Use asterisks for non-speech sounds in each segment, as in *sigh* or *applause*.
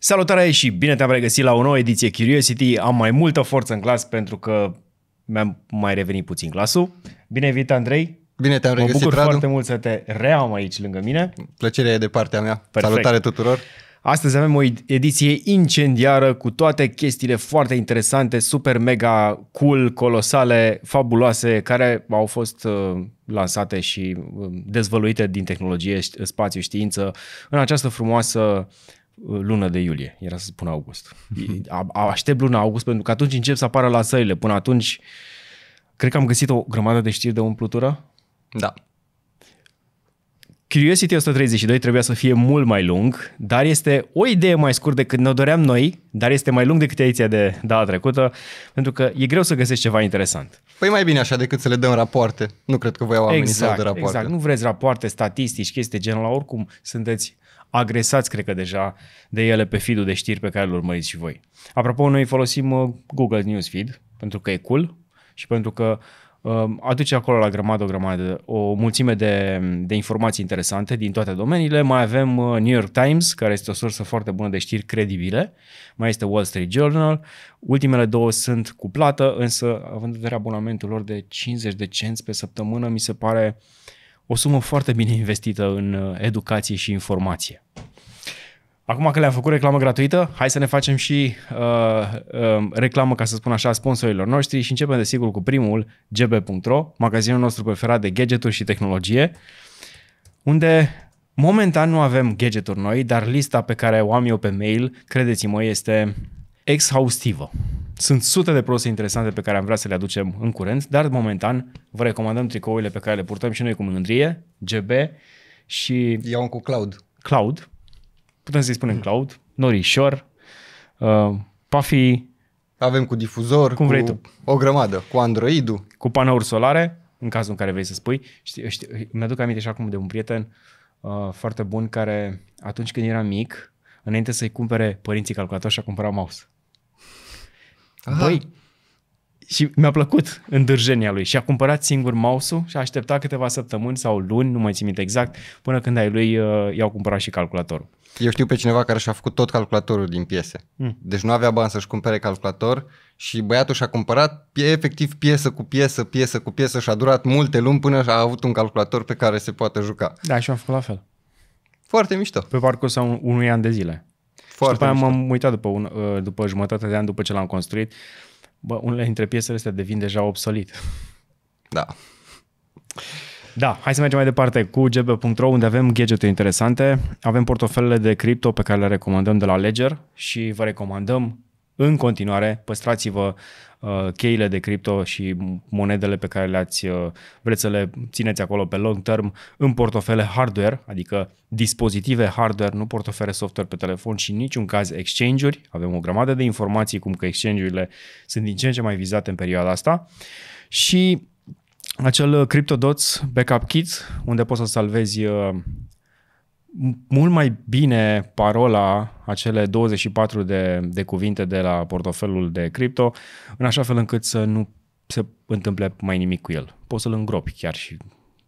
Salutare și bine te-am regăsit la o nouă ediție Curiosity. Am mai multă forță în clas pentru că mi-am mai revenit puțin clasul. Bine ai venit, Andrei! Bine te-am regăsit, Mă bucur Radu. foarte mult să te ream aici lângă mine. Plăcerea e de partea mea. Perfect. Salutare tuturor! Astăzi avem o ediție incendiară cu toate chestiile foarte interesante, super mega cool, colosale, fabuloase, care au fost uh, lansate și um, dezvăluite din tehnologie, uh, spațiu, știință în această frumoasă lună de iulie, era să spun august. A, aștept luna august pentru că atunci încep să apară la lansările. Până atunci, cred că am găsit o grămadă de știri de umplutură. Da. Curiosity 132 trebuia să fie mult mai lung, dar este o idee mai scurt decât ne doream noi, dar este mai lung decât ediția de data trecută, pentru că e greu să găsești ceva interesant. Păi mai bine așa decât să le dăm rapoarte. Nu cred că voi au exact, să de rapoarte. Exact, nu vreți rapoarte statistici, chestii de genul, la oricum sunteți agresați, cred că deja, de ele pe feed de știri pe care îl urmăriți și voi. Apropo, noi folosim uh, Google News Feed pentru că e cool și pentru că um, aduce acolo la grămadă o grămadă, o mulțime de, de informații interesante din toate domeniile. Mai avem uh, New York Times, care este o sursă foarte bună de știri credibile, mai este Wall Street Journal. Ultimele două sunt cu plată, însă având în vedere abonamentul lor de 50 de cenți pe săptămână, mi se pare uh, o sumă foarte bine investită în uh, educație și informație. Acum că le-am făcut reclamă gratuită, hai să ne facem și uh, uh, reclamă, ca să spun așa, sponsorilor noștri și începem desigur cu primul, gb.ro, magazinul nostru preferat de gadgeturi și tehnologie, unde momentan nu avem gadgeturi noi, dar lista pe care o am eu pe mail, credeți-mă, este exhaustivă. Sunt sute de produse interesante pe care am vrea să le aducem în curent, dar momentan vă recomandăm tricourile pe care le purtăm și noi cu mândrie, GB și... Iau cu Cloud. Cloud. Putem să-i spunem Cloud, Norișor, uh, Puffy... Avem cu difuzor, cum vrei cu tu. o grămadă, cu Android-ul. Cu panouri solare, în cazul în care vrei să spui. Știi, știi, mi-aduc aminte și acum de un prieten uh, foarte bun care atunci când era mic, înainte să-i cumpere părinții calculator și-a cumpărat mouse. Aha. Băi, și mi-a plăcut îndârjenia lui și a cumpărat singur mouse-ul și a așteptat câteva săptămâni sau luni, nu mai țin minte exact, până când ai lui uh, i-au cumpărat și calculatorul. Eu știu pe cineva care și-a făcut tot calculatorul din piese. Mm. Deci nu avea bani să-și cumpere calculator și băiatul și-a cumpărat efectiv piesă cu piesă, piesă cu piesă și a durat multe luni până a avut un calculator pe care se poate juca. Da, și am făcut la fel. Foarte mișto. Pe parcursul unui an de zile. Foarte și după mișto. aia m-am uitat după, un, uh, după jumătate de an după ce l-am construit. Bă, unele dintre piesele astea devin deja obsolit. Da. Da, hai să mergem mai departe cu gb.ro unde avem gadget interesante. Avem portofelele de cripto pe care le recomandăm de la Ledger și vă recomandăm în continuare, păstrați-vă Uh, cheile de cripto și monedele pe care le-ați, uh, vreți să le țineți acolo pe long term în portofele hardware, adică dispozitive hardware, nu portofele software pe telefon și în niciun caz exchange-uri. Avem o grămadă de informații cum că exchange-urile sunt din ce în ce mai vizate în perioada asta și acel CryptoDots Backup Kit, unde poți să salvezi uh, mult mai bine parola, acele 24 de, de cuvinte de la portofelul de cripto, în așa fel încât să nu se întâmple mai nimic cu el. Poți să-l îngropi chiar și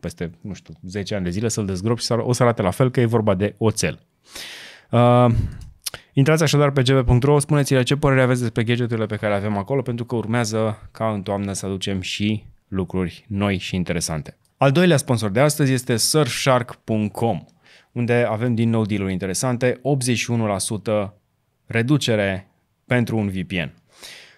peste, nu știu, 10 ani de zile să-l dezgropi și o să arate la fel că e vorba de oțel. Uh, Intrați așadar pe gb.ro, spuneți-le ce părere aveți despre gadgeturile pe care le avem acolo, pentru că urmează ca în toamnă să aducem și lucruri noi și interesante. Al doilea sponsor de astăzi este surfshark.com unde avem din nou dealuri interesante, 81% reducere pentru un VPN.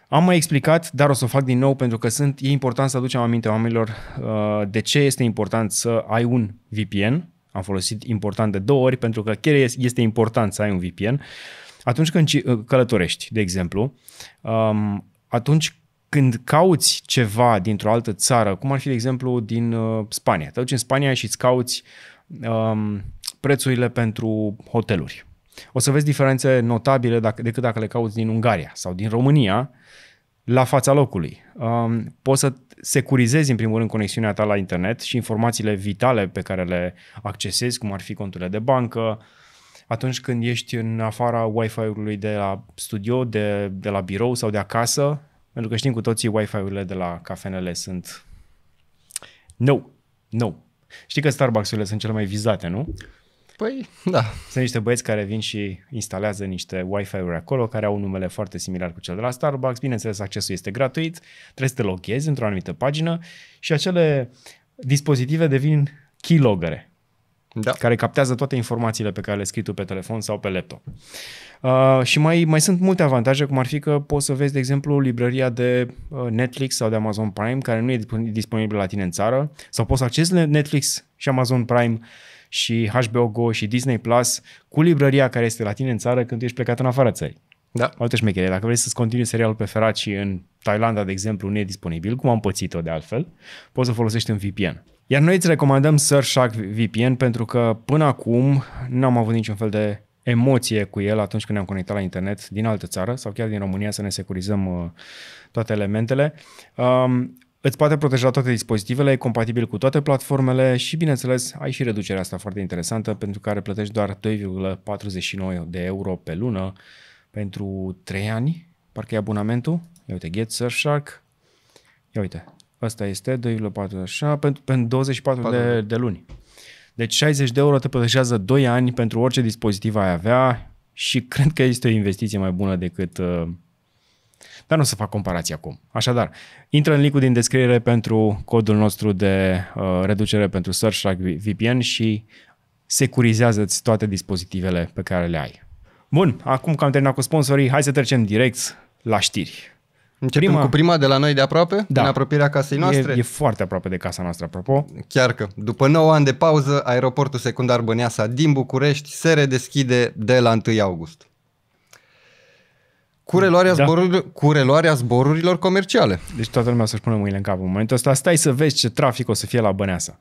Am mai explicat, dar o să o fac din nou pentru că sunt, e important să aducem aminte oamenilor uh, de ce este important să ai un VPN. Am folosit important de două ori pentru că chiar este important să ai un VPN. Atunci când uh, călătorești, de exemplu, um, atunci când cauți ceva dintr-o altă țară, cum ar fi, de exemplu, din uh, Spania. Te duci în Spania și îți cauți um, prețurile pentru hoteluri. O să vezi diferențe notabile dacă, decât dacă le cauți din Ungaria sau din România la fața locului. Um, poți să securizezi în primul rând conexiunea ta la internet și informațiile vitale pe care le accesezi, cum ar fi conturile de bancă, atunci când ești în afara Wi-Fi-ului de la studio, de, de la birou sau de acasă, pentru că știm cu toții Wi-Fi-urile de la cafenele sunt... No, no. Știi că Starbucks-urile sunt cele mai vizate, nu? Păi, da. Sunt niște băieți care vin și instalează niște Wi-Fi-uri acolo, care au numele foarte similar cu cel de la Starbucks. Bineînțeles, accesul este gratuit, trebuie să te loghezi într-o anumită pagină și acele dispozitive devin keylogere. Da. care captează toate informațiile pe care le scrii tu pe telefon sau pe laptop. Uh, și mai, mai sunt multe avantaje, cum ar fi că poți să vezi, de exemplu, librăria de uh, Netflix sau de Amazon Prime, care nu e disponibilă la tine în țară, sau poți să accesi Netflix și Amazon Prime uh, și HBO Go și Disney Plus cu librăria care este la tine în țară când ești plecat în afara țării. Da. Alte șmechere. Dacă vrei să-ți continui serialul pe Feraci în Thailanda, de exemplu, nu e disponibil, cum am pățit-o de altfel, poți să folosești un VPN. Iar noi îți recomandăm Surfshark VPN pentru că până acum n-am avut niciun fel de emoție cu el atunci când ne-am conectat la internet din altă țară sau chiar din România să ne securizăm uh, toate elementele. Um, Îți poate proteja toate dispozitivele, e compatibil cu toate platformele și, bineînțeles, ai și reducerea asta foarte interesantă pentru care plătești doar 2,49 de euro pe lună pentru 3 ani, parcă e abonamentul. Ia uite, Get Surfshark. Ia uite, ăsta este 2,49 pentru, pentru 24 de, de luni. Deci 60 de euro te protejează 2 ani pentru orice dispozitiv ai avea și cred că este o investiție mai bună decât uh, dar nu o să fac comparații acum. Așadar, intră în linkul din descriere pentru codul nostru de uh, reducere pentru Surfshark VPN și securizează-ți toate dispozitivele pe care le ai. Bun, acum că am terminat cu sponsorii, hai să trecem direct la știri. Începem prima... cu prima de la noi de aproape, da. în apropierea casei noastre. E, e foarte aproape de casa noastră, apropo. Chiar că, după 9 ani de pauză, aeroportul secundar Băneasa din București se redeschide de la 1 august. Cu reluarea, da. zborurilor, cu reluarea zborurilor comerciale. Deci toată lumea să-și pună mâinile în cap. În momentul ăsta stai să vezi ce trafic o să fie la Băneasa.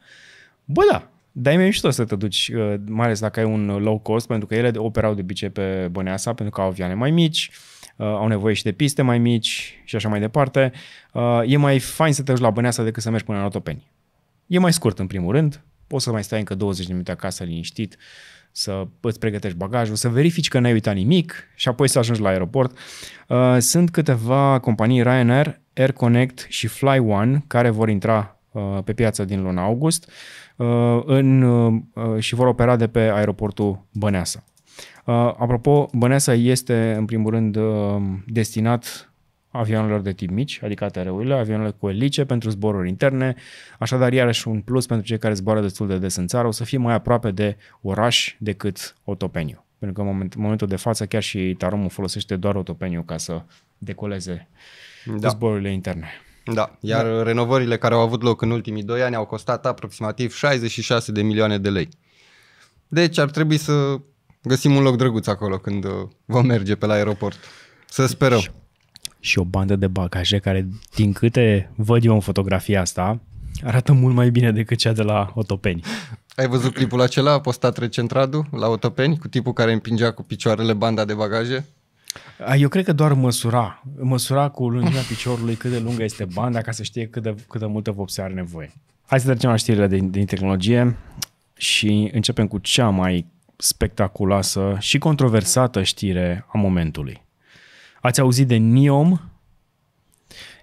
Bă, da, dar e mai mișto să te duci, uh, mai ales dacă ai un low cost, pentru că ele operau de obicei pe Băneasa, pentru că au avioane mai mici, uh, au nevoie și de piste mai mici și așa mai departe. Uh, e mai fain să te duci la Băneasa decât să mergi până la Otopeni. E mai scurt, în primul rând, poți să mai stai încă 20 de minute acasă liniștit, să îți pregătești bagajul, să verifici că n-ai uitat nimic și apoi să ajungi la aeroport. Uh, sunt câteva companii Ryanair, Air Connect și FlyOne, care vor intra uh, pe piață din luna august uh, în, și vor opera de pe aeroportul Băneasa. Apropo, Băneasa este în primul rând destinat avioanelor de tip mici, adică ATR-urile, avioanele cu elice pentru zboruri interne, așadar iarăși un plus pentru cei care zboară destul de des în țară, o să fie mai aproape de oraș decât Otopeniu. Pentru că în, moment, momentul de față chiar și Taromul folosește doar Otopeniu ca să decoleze da. zborurile interne. Da, iar da. renovările care au avut loc în ultimii doi ani au costat aproximativ 66 de milioane de lei. Deci ar trebui să găsim un loc drăguț acolo când uh, vom merge pe la aeroport. Să sperăm. Deci, și o bandă de bagaje care, din câte văd eu în fotografia asta, arată mult mai bine decât cea de la Otopeni. Ai văzut clipul acela postat recent Radu la Otopeni cu tipul care împingea cu picioarele banda de bagaje? Eu cred că doar măsura, măsura cu lungimea piciorului cât de lungă este banda ca să știe cât de, cât de multă vopse are nevoie. Hai să trecem la știrile din, din tehnologie și începem cu cea mai spectaculoasă și controversată știre a momentului. Ați auzit de Niom?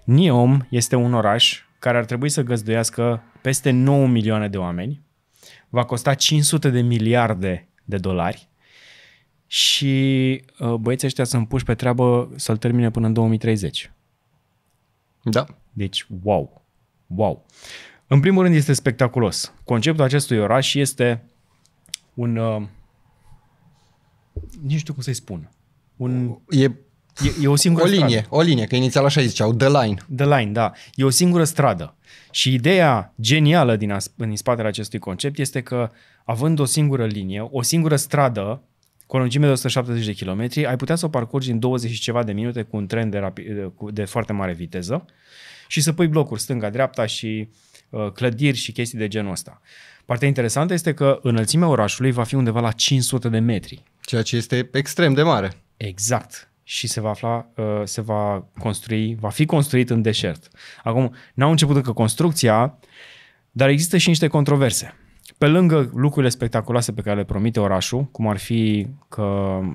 Niom este un oraș care ar trebui să găzduiască peste 9 milioane de oameni. Va costa 500 de miliarde de dolari și uh, băieții ăștia sunt puși pe treabă să-l termine până în 2030. Da. Deci, wow, wow. În primul rând este spectaculos. Conceptul acestui oraș este un... Uh, nici nu știu cum să-i spun. Un... E E, e o singură o linie, o linie, că inițial așa ziceau, The Line. The Line, da. E o singură stradă. Și ideea genială din, as- din spatele acestui concept este că, având o singură linie, o singură stradă, cu o lungime de 170 de km, ai putea să o parcurgi în 20 și ceva de minute cu un tren de, rapi- de foarte mare viteză și să pui blocuri stânga-dreapta și uh, clădiri și chestii de genul ăsta. Partea interesantă este că înălțimea orașului va fi undeva la 500 de metri. Ceea ce este extrem de mare. Exact și se va afla, uh, se va construi, va fi construit în deșert. Acum, n-au început încă construcția, dar există și niște controverse. Pe lângă lucrurile spectaculoase pe care le promite orașul, cum ar fi că uh,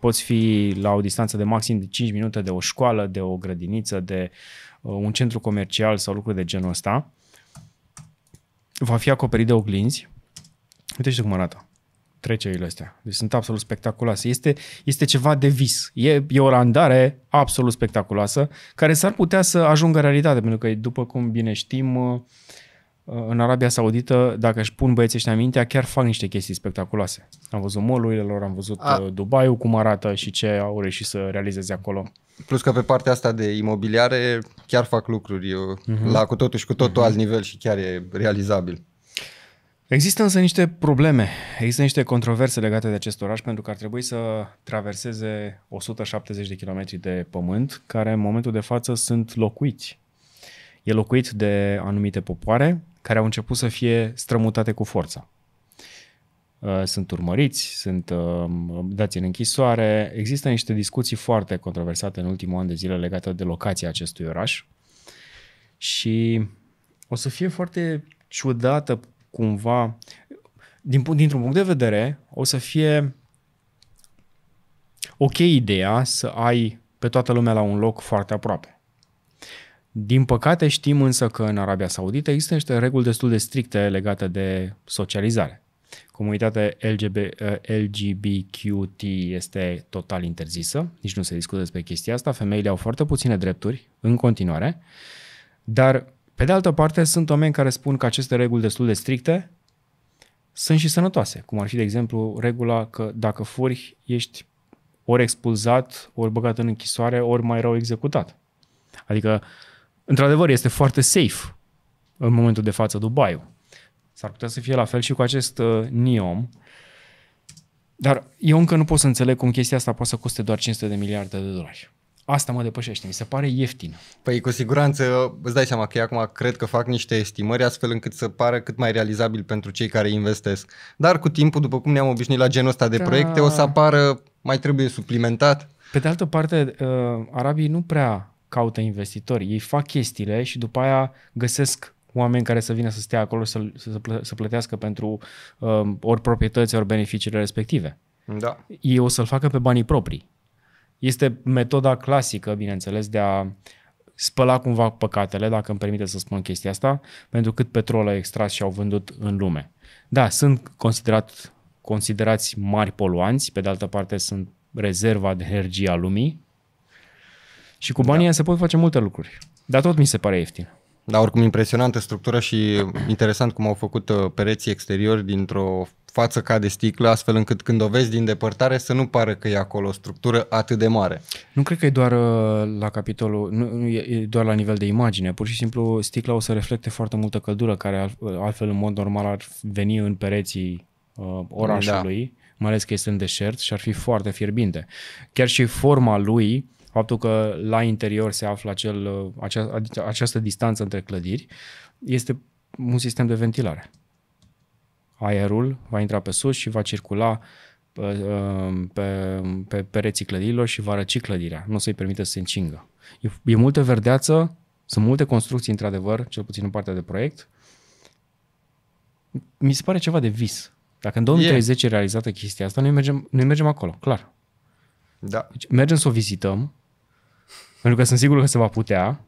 poți fi la o distanță de maxim de 5 minute de o școală, de o grădiniță, de uh, un centru comercial sau lucruri de genul ăsta, va fi acoperit de oglinzi. Uite și cum arată trecerile astea. Deci sunt absolut spectaculoase. Este, este ceva de vis. E, e o randare absolut spectaculoasă care s-ar putea să ajungă realitate, pentru că după cum bine știm, uh, în Arabia Saudită, dacă își pun băieții ăștia mintea, chiar fac niște chestii spectaculoase. Am văzut mall lor, am văzut A... Uh, Dubaiul cum arată și ce au reușit să realizeze acolo. Plus că pe partea asta de imobiliare chiar fac lucruri uh-huh. la cu totul și cu totul uh-huh. alt nivel și chiar e realizabil. Există însă niște probleme, există niște controverse legate de acest oraș pentru că ar trebui să traverseze 170 de kilometri de pământ care în momentul de față sunt locuiți. E locuit de anumite popoare care au început să fie strămutate cu forța. Uh, sunt urmăriți, sunt um, dați în închisoare. Există niște discuții foarte controversate în ultimul an de zile legate de locația acestui oraș și o să fie foarte ciudată cumva, din, dintr-un punct de vedere, o să fie ok ideea să ai pe toată lumea la un loc foarte aproape. Din păcate știm însă că în Arabia Saudită există niște reguli destul de stricte legate de socializare. Comunitatea LGB, eh, LGBTQT este total interzisă, nici nu se discută despre chestia asta, femeile au foarte puține drepturi în continuare, dar pe de altă parte, sunt oameni care spun că aceste reguli destul de stricte sunt și sănătoase, cum ar fi, de exemplu, regula că dacă furi, ești ori expulzat, ori băgat în închisoare, ori mai rău executat. Adică, într-adevăr, este foarte safe în momentul de față Dubai. S-ar putea să fie la fel și cu acest uh, NIOM. Dar eu încă nu pot să înțeleg cum chestia asta poate să coste doar 500 de miliarde de dolari. Asta mă depășește, mi se pare ieftin. Păi cu siguranță îți dai seama că eu acum cred că fac niște estimări astfel încât să pară cât mai realizabil pentru cei care investesc. Dar cu timpul, după cum ne-am obișnuit la genul ăsta de da. proiecte, o să apară, mai trebuie suplimentat. Pe de altă parte, uh, arabii nu prea caută investitori. Ei fac chestiile și după aia găsesc oameni care să vină să stea acolo să, să, să plătească pentru uh, ori proprietăți, ori beneficiile respective. Da. Ei o să-l facă pe banii proprii. Este metoda clasică, bineînțeles, de a spăla cumva păcatele, dacă îmi permite să spun chestia asta, pentru cât petrol a extras și au vândut în lume. Da, sunt considerat, considerați mari poluanți, pe de altă parte sunt rezerva de energie a lumii și cu banii da. se pot face multe lucruri. Dar tot mi se pare ieftin. Dar oricum impresionantă structura și interesant cum au făcut uh, pereții exteriori dintr-o față ca de sticlă, astfel încât când o vezi din depărtare să nu pară că e acolo o structură atât de mare. Nu cred că e doar uh, la capitolul, nu, nu e doar la nivel de imagine, pur și simplu sticla o să reflecte foarte multă căldură care altfel în mod normal ar veni în pereții uh, orașului, da. mai ales că este în deșert și ar fi foarte fierbinte. Chiar și forma lui, faptul că la interior se află acel, uh, acea, adică această distanță între clădiri, este un sistem de ventilare aerul va intra pe sus și va circula um, pe, pe pereții clădirilor și va răci clădirea. Nu o să-i permite să se încingă. E, e multă verdeață, sunt multe construcții, într-adevăr, cel puțin în partea de proiect. Mi se pare ceva de vis. Dacă în 2030 e realizată chestia asta, noi mergem, noi mergem acolo, clar. Da. Deci mergem să o vizităm, pentru că sunt sigur că se va putea,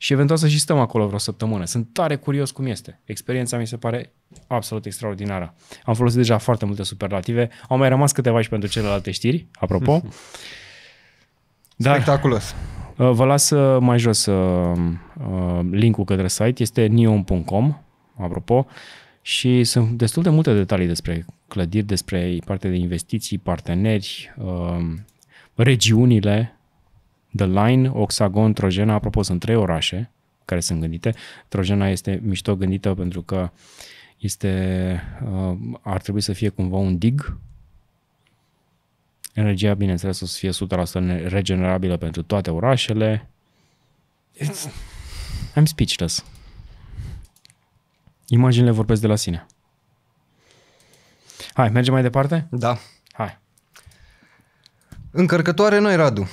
și eventual să și stăm acolo vreo săptămână. Sunt tare curios cum este. Experiența mi se pare absolut extraordinară. Am folosit deja foarte multe superlative. Au mai rămas câteva și pentru celelalte știri, apropo. *laughs* Dar, Spectaculos! Uh, vă las mai jos uh, uh, linkul către site. Este neon.com, apropo. Și sunt destul de multe detalii despre clădiri, despre partea de investiții, parteneri, regiunile The Line, Oxagon, Trojena, apropo, sunt trei orașe care sunt gândite. Trojena este mișto gândită pentru că este, uh, ar trebui să fie cumva un dig. Energia, bineînțeles, o să fie 100% regenerabilă pentru toate orașele. It's... I'm speechless. Imaginile vorbesc de la sine. Hai, mergem mai departe? Da. Hai. Încărcătoare noi, Radu.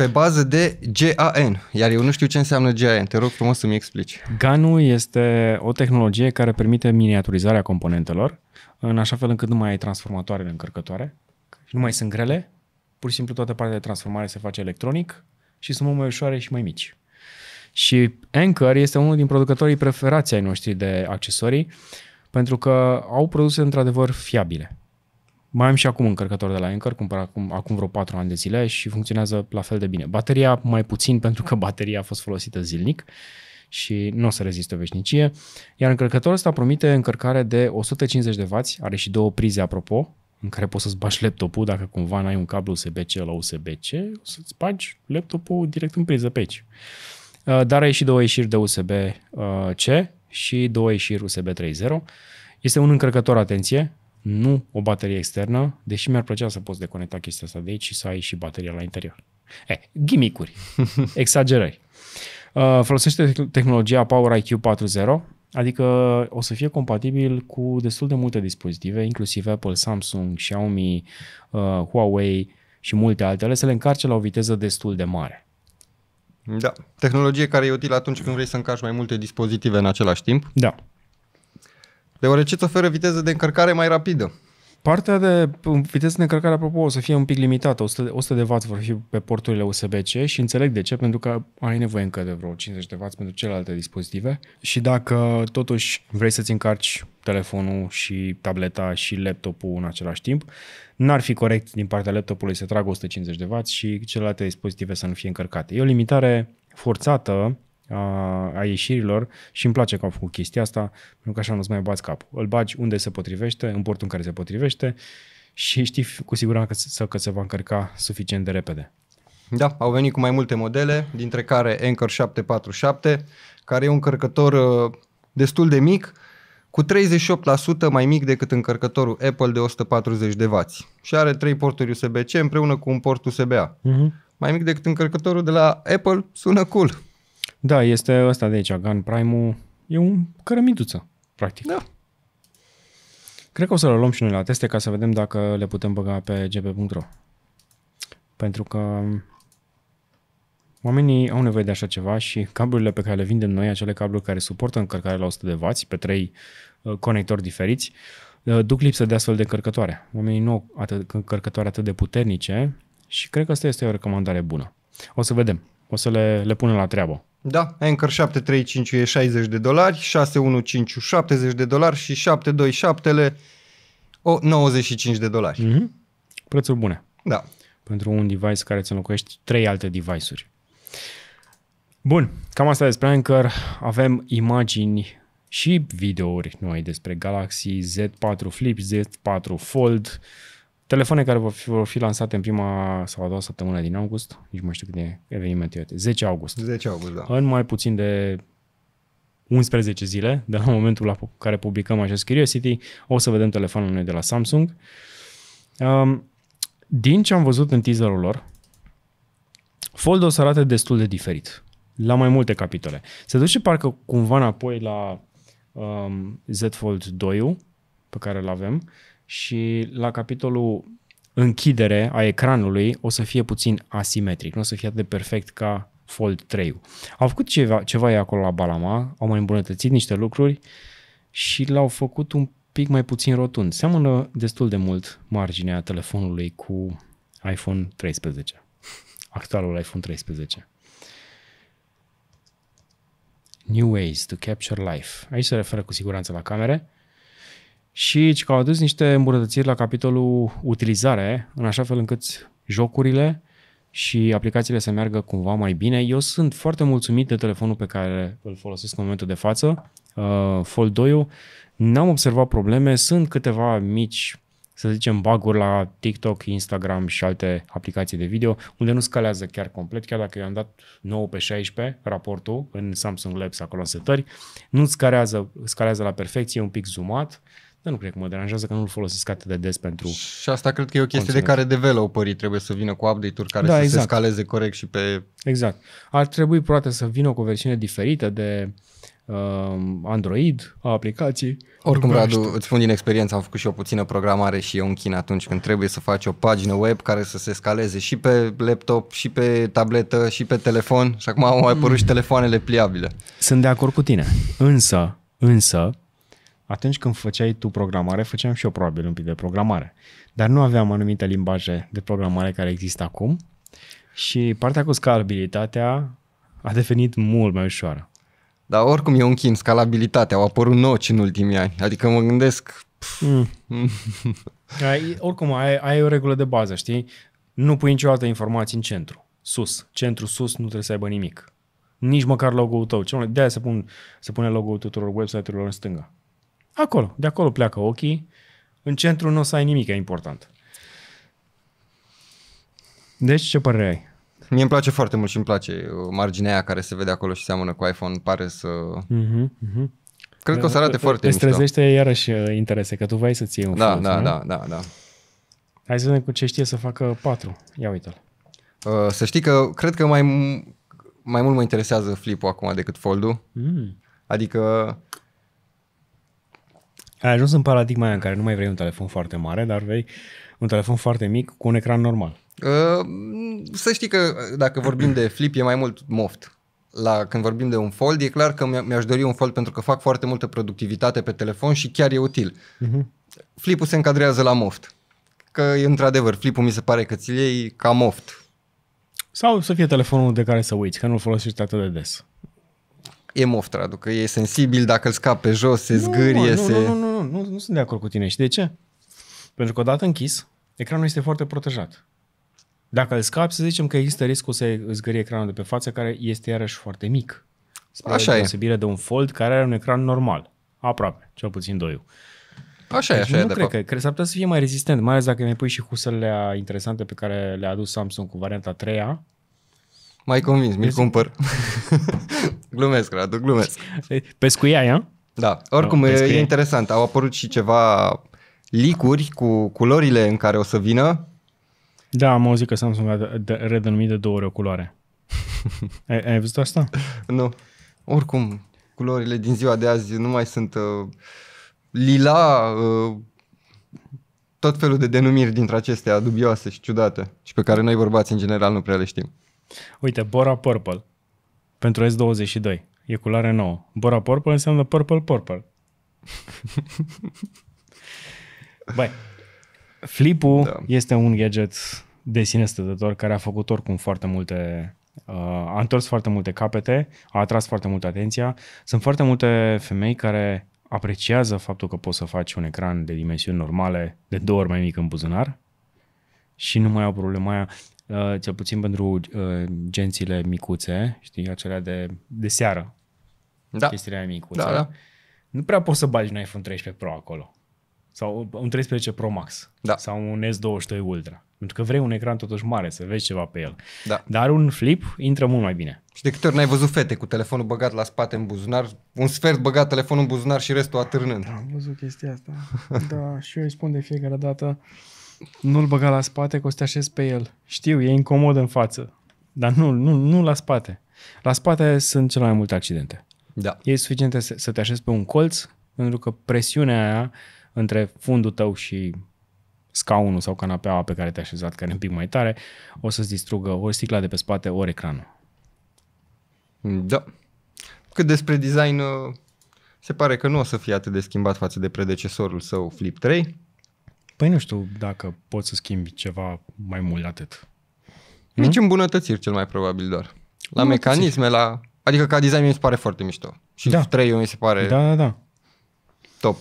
Pe bază de GAN, iar eu nu știu ce înseamnă GAN, te rog frumos să-mi explici. GAN-ul este o tehnologie care permite miniaturizarea componentelor, în așa fel încât nu mai ai transformatoarele încărcătoare, nu mai sunt grele, pur și simplu toată partea de transformare se face electronic și sunt mult mai ușoare și mai mici. Și Anchor este unul din producătorii preferați ai noștri de accesorii, pentru că au produse într-adevăr fiabile. Mai am și acum încărcător de la Anker, cumpăr acum, acum vreo 4 ani de zile și funcționează la fel de bine. Bateria mai puțin *laughs* pentru că bateria a fost folosită zilnic și nu o să rezistă o veșnicie. Iar încărcătorul ăsta promite încărcare de 150 de W, are și două prize apropo, în care poți să-ți bagi laptopul dacă cumva n-ai un cablu USB-C la USB-C, o să-ți bagi laptopul direct în priză pe aici. Uh, dar are și două ieșiri de USB-C și două ieșiri USB 3.0. Este un încărcător, atenție, nu o baterie externă, deși mi-ar plăcea să poți deconecta chestia asta de aici și să ai și bateria la interior. Eh, gimicuri, *laughs* exagerări. Uh, folosește tehnologia Power IQ 4.0, adică o să fie compatibil cu destul de multe dispozitive, inclusiv Apple, Samsung, Xiaomi, uh, Huawei și multe altele, să le încarce la o viteză destul de mare. Da, tehnologie care e utilă atunci când vrei să încarci mai multe dispozitive în același timp. Da deoarece îți oferă viteză de încărcare mai rapidă. Partea de um, viteză de încărcare, apropo, o să fie un pic limitată. 100, de W vor fi pe porturile USB-C și înțeleg de ce, pentru că ai nevoie încă de vreo 50 de W pentru celelalte dispozitive. Și dacă totuși vrei să-ți încarci telefonul și tableta și laptopul în același timp, n-ar fi corect din partea laptopului să tragă 150 de W și celelalte dispozitive să nu fie încărcate. E o limitare forțată a, a ieșirilor și îmi place că au făcut chestia asta, pentru că așa nu-ți mai bați capul. Îl bagi unde se potrivește, în portul în care se potrivește și știi cu siguranță că se va încărca suficient de repede. Da, au venit cu mai multe modele, dintre care Anchor 747, care e un încărcător uh, destul de mic, cu 38% mai mic decât încărcătorul Apple de 140 de W și are 3 porturi USB-C împreună cu un port USB-A. Uh-huh. Mhm. Mai mic decât încărcătorul de la Apple, sună cool. Da, este ăsta de aici, Gun Prime-ul. E un cărămiduță, practic. Da. Cred că o să le luăm și noi la teste ca să vedem dacă le putem băga pe gb.ro. Pentru că oamenii au nevoie de așa ceva și cablurile pe care le vindem noi, acele cabluri care suportă încărcare la 100 de W pe trei uh, conectori diferiți, uh, duc lipsă de astfel de încărcătoare. Oamenii nu au atât, încărcătoare atât de puternice și cred că asta este o recomandare bună. O să vedem. O să le, le punem la treabă. Da, Anchor 735 e 60 de dolari, 615 70 de dolari și 727 o 95 de dolari. Mm-hmm. Prețuri bune. Da. Pentru un device care îți înlocuiești trei alte device-uri. Bun, cam asta despre Anchor. Avem imagini și videouri noi despre Galaxy Z4 Flip, Z4 Fold, Telefoane care vor fi, vor fi lansate în prima sau a doua săptămână din august, nici nu știu când e evenimentul. 10 august. 10 august, da. În mai puțin de 11 zile, de la momentul la care publicăm acest Curiosity, o să vedem telefonul noi de la Samsung. Um, din ce am văzut în teaserul lor, Fold o să arate destul de diferit, la mai multe capitole. Se duce parcă cumva înapoi la um, Z Fold 2 pe care îl avem, și la capitolul închidere a ecranului o să fie puțin asimetric, nu o să fie atât de perfect ca Fold 3 Au făcut ceva, ceva ei acolo la Balama, au mai îmbunătățit niște lucruri și l-au făcut un pic mai puțin rotund. Seamănă destul de mult marginea telefonului cu iPhone 13, actualul iPhone 13. New ways to capture life. Aici se referă cu siguranță la camere și că au adus niște îmbunătățiri la capitolul utilizare, în așa fel încât jocurile și aplicațiile să meargă cumva mai bine. Eu sunt foarte mulțumit de telefonul pe care îl folosesc în momentul de față, uh, Fold 2 N-am observat probleme, sunt câteva mici să zicem, baguri la TikTok, Instagram și alte aplicații de video, unde nu scalează chiar complet, chiar dacă eu am dat 9 pe 16 raportul în Samsung Labs acolo în setări, nu scalează, scalează la perfecție, un pic zoomat, uh, dar nu cred că mă deranjează că nu-l folosesc atât de des pentru... Și asta cred că e o chestie conținut. de care developerii trebuie să vină cu update-uri care da, să exact. se scaleze corect și pe... Exact. Ar trebui poate să vină cu o versiune diferită de uh, Android, a aplicației. Oricum, Radu, îți spun din experiență, am făcut și o puțină programare și eu închin atunci când trebuie să faci o pagină web care să se scaleze și pe laptop, și pe tabletă, și pe telefon și acum au mai apărut mm. și telefoanele pliabile. Sunt de acord cu tine, însă, însă, atunci când făceai tu programare, făceam și eu probabil un pic de programare. Dar nu aveam anumite limbaje de programare care există acum și partea cu scalabilitatea a devenit mult mai ușoară. Dar oricum e un chin, scalabilitatea, au apărut noci în ultimii ani. Adică mă gândesc... Mm. *laughs* ai, oricum, ai, ai o regulă de bază, știi? Nu pui niciodată informații în centru, sus. Centru sus nu trebuie să aibă nimic. Nici măcar logo-ul tău. De-aia se, pun, se pune logo-ul tuturor website-urilor în stânga Acolo, de acolo pleacă ochii. În centru nu o să ai nimic important. Deci, ce părere ai? Mie îmi place foarte mult și îmi place uh, marginea aia care se vede acolo și seamănă cu iPhone, pare să... Uh-huh, uh-huh. Cred că o să arate foarte mișto. Îți trezește iarăși uh, interese, că tu vrei să-ți iei un da, frumos, da, da, da, da. Hai să vedem cu ce știe să facă 4. Ia uite-l. Uh, să știi că cred că mai, mai mult mă interesează flip acum decât fold Mm. Adică ai ajuns în paradigma aia în care nu mai vrei un telefon foarte mare, dar vrei un telefon foarte mic cu un ecran normal. Uh, să știi că uh, dacă vorbim de flip e mai mult moft. La, când vorbim de un fold, e clar că mi-aș dori un fold pentru că fac foarte multă productivitate pe telefon și chiar e util. Uh-huh. Flipul se încadrează la moft. Că e într-adevăr, flipul mi se pare că ți-l iei ca moft. Sau să fie telefonul de care să uiți, că nu-l folosești atât de des e moftra, că e sensibil, dacă îl scap pe jos, se nu, zgârie, nu, se... Nu, nu, nu, nu, nu, nu sunt de acord cu tine. Și de ce? Pentru că odată închis, ecranul este foarte protejat. Dacă îl scapi, să zicem că există riscul să zgârie ecranul de pe față, care este iarăși foarte mic. Spre Așa e. Spre de un Fold care are un ecran normal. Aproape, cel puțin doi. Așa deci e, așa nu e, cred de că, fapt. cred, s-ar putea să fie mai rezistent, mai ales dacă mi-ai pui și huselele interesante pe care le-a adus Samsung cu varianta 3A, mai convins, mi-l cumpăr. *laughs* glumesc, Radu, glumesc. Pescuiai, a? Da, oricum no, e interesant. Au apărut și ceva licuri cu culorile în care o să vină. Da, am auzit că Samsung a redenumit de două ori o culoare. *laughs* ai, ai văzut asta? Nu. Oricum, culorile din ziua de azi nu mai sunt uh, lila, uh, tot felul de denumiri dintre acestea dubioase și ciudate și pe care noi bărbați în general nu prea le știm. Uite, Bora Purple pentru S22. E culoare nouă. Bora Purple înseamnă Purple Purple. *laughs* Băi, Flipul da. este un gadget de sine stătător care a făcut oricum foarte multe Uh, a întors foarte multe capete, a atras foarte multă atenția. Sunt foarte multe femei care apreciază faptul că poți să faci un ecran de dimensiuni normale, de două ori mai mic în buzunar și nu mai au problema aia. Uh, cel puțin pentru uh, gențile micuțe, știi, acelea de, de seară, da. chestiile aia micuțe, da, da. nu prea poți să bagi un iPhone 13 Pro acolo. Sau un 13 Pro Max. Da. Sau un S22 Ultra. Pentru că vrei un ecran totuși mare, să vezi ceva pe el. Da. Dar un flip intră mult mai bine. Și de câte ori n-ai văzut fete cu telefonul băgat la spate în buzunar, un sfert băgat telefonul în buzunar și restul atârnând. Da, am văzut chestia asta. Da, și eu îi spun de fiecare dată, nu-l băga la spate că o să te așezi pe el. Știu, e incomod în față. Dar nu, nu, nu la spate. La spate sunt cel mai multe accidente. Da. E suficient să, să te așezi pe un colț, pentru că presiunea aia între fundul tău și scaunul sau canapeaua pe care te-ai așezat, care e un pic mai tare, o să-ți distrugă ori sticla de pe spate, ori ecranul. Da. Cât despre design, uh, se pare că nu o să fie atât de schimbat față de predecesorul său Flip 3. Păi nu știu dacă poți să schimbi ceva mai mult de atât. Nici hmm? îmbunătățiri cel mai probabil doar. La mecanisme, la... Adică ca design mi se pare foarte mișto. Și da. 3 mi se pare... Da, da, da. Top.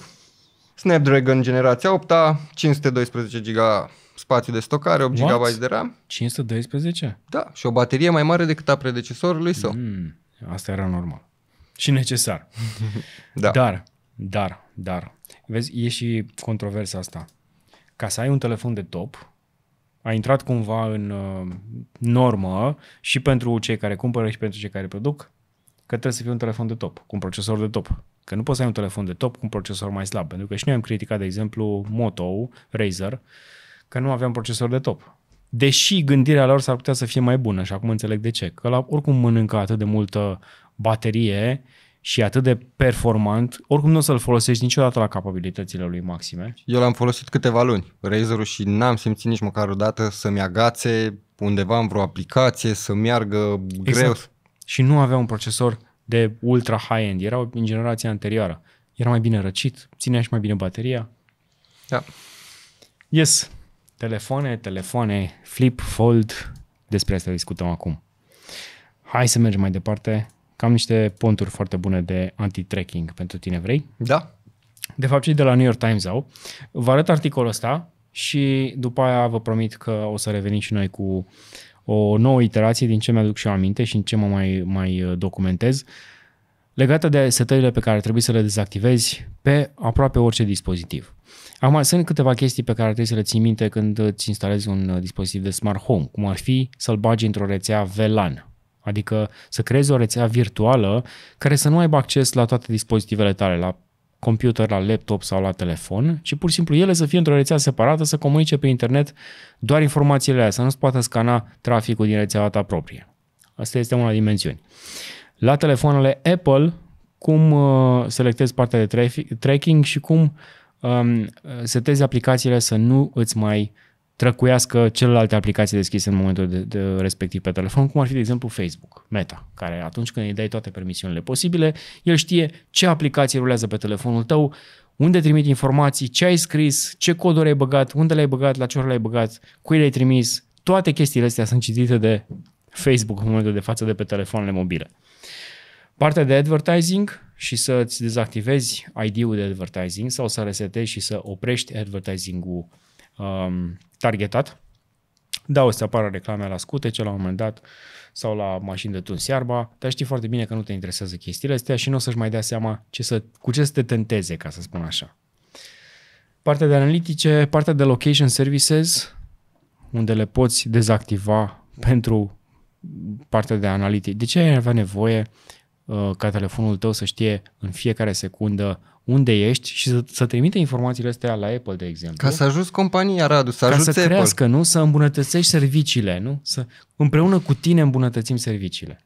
Snapdragon generația 8 512 GB spațiu de stocare, 8 GB de RAM. 512? Da, și o baterie mai mare decât a predecesorului său. Hmm. asta era normal. Și necesar. *laughs* da. Dar, dar, dar, vezi, e și controversa asta ca să ai un telefon de top, a intrat cumva în uh, normă și pentru cei care cumpără și pentru cei care produc, că trebuie să fie un telefon de top, cu un procesor de top. Că nu poți să ai un telefon de top cu un procesor mai slab, pentru că și noi am criticat, de exemplu, Moto, Razer, că nu aveam procesor de top. Deși gândirea lor s-ar putea să fie mai bună și acum înțeleg de ce. Că la oricum mănâncă atât de multă baterie și atât de performant, oricum nu o să-l folosești niciodată la capabilitățile lui maxime. Eu l-am folosit câteva luni, Razer-ul, și n-am simțit nici măcar o dată să-mi agațe undeva în vreo aplicație, să meargă exact. greu. Și nu avea un procesor de ultra high-end, era în generația anterioară. Era mai bine răcit, ținea și mai bine bateria. Da. Yes, telefoane, telefoane, flip, fold, despre asta discutăm acum. Hai să mergem mai departe cam niște ponturi foarte bune de anti-tracking pentru tine, vrei? Da. De fapt, cei de la New York Times au. Vă arăt articolul ăsta și după aia vă promit că o să revenim și noi cu o nouă iterație din ce mi-aduc și eu aminte și în ce mă mai, mai uh, documentez legată de setările pe care trebuie să le dezactivezi pe aproape orice dispozitiv. Acum, sunt câteva chestii pe care trebuie să le ții minte când îți instalezi un uh, dispozitiv de smart home, cum ar fi să-l bagi într-o rețea VLAN, Adică să creezi o rețea virtuală care să nu aibă acces la toate dispozitivele tale, la computer, la laptop sau la telefon, ci pur și simplu ele să fie într-o rețea separată, să comunice pe internet doar informațiile astea, să nu-ți poată scana traficul din rețeaua ta proprie. Asta este una dimensiuni. La telefoanele Apple, cum uh, selectezi partea de tracking și cum um, uh, setezi aplicațiile să nu îți mai uh, trăcuiască celelalte aplicații deschise în momentul de, de, respectiv pe telefon, cum ar fi, de exemplu, Facebook, Meta, care atunci când îi dai toate permisiunile posibile, el știe ce aplicații rulează pe telefonul tău, unde trimit informații, ce ai scris, ce coduri ai băgat, unde le-ai băgat, la ce oră le-ai băgat, cui le-ai trimis, toate chestiile astea sunt citite de Facebook în momentul de față de pe telefoanele mobile. Partea de advertising și să-ți dezactivezi ID-ul de advertising sau să resetezi și să oprești advertising-ul um, targetat. Da, o să apară reclame la scutece la un moment dat sau la mașini de tuns iarba, dar știi foarte bine că nu te interesează chestiile astea și nu o să-și mai dea seama ce să, cu ce să te tenteze, ca să spun așa. Partea de analitice, partea de location services, unde le poți dezactiva pentru partea de analitici. De ce ai avea nevoie uh, ca telefonul tău să știe în fiecare secundă unde ești și să, să trimite informațiile astea la Apple, de exemplu. Ca să ajuți compania, Radu, să ajuți Ca să Apple. crească, nu? Să îmbunătățești serviciile, nu? Să, împreună cu tine îmbunătățim serviciile.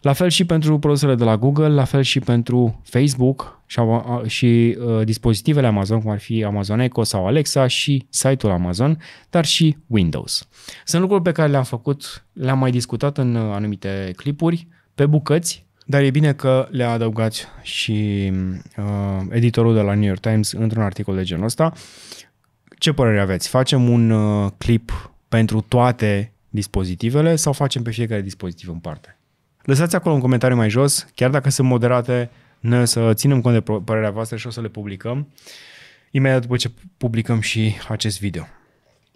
La fel și pentru produsele de la Google, la fel și pentru Facebook și, și uh, dispozitivele Amazon, cum ar fi Amazon Echo sau Alexa și site-ul Amazon, dar și Windows. Sunt lucruri pe care le-am făcut, le-am mai discutat în uh, anumite clipuri, pe bucăți, dar e bine că le-a adăugat și uh, editorul de la New York Times într-un articol de genul ăsta. Ce părere aveți? Facem un uh, clip pentru toate dispozitivele sau facem pe fiecare dispozitiv în parte? Lăsați acolo un comentariu mai jos, chiar dacă sunt moderate, noi o să ținem cont de părerea voastră și o să le publicăm imediat după ce publicăm și acest video.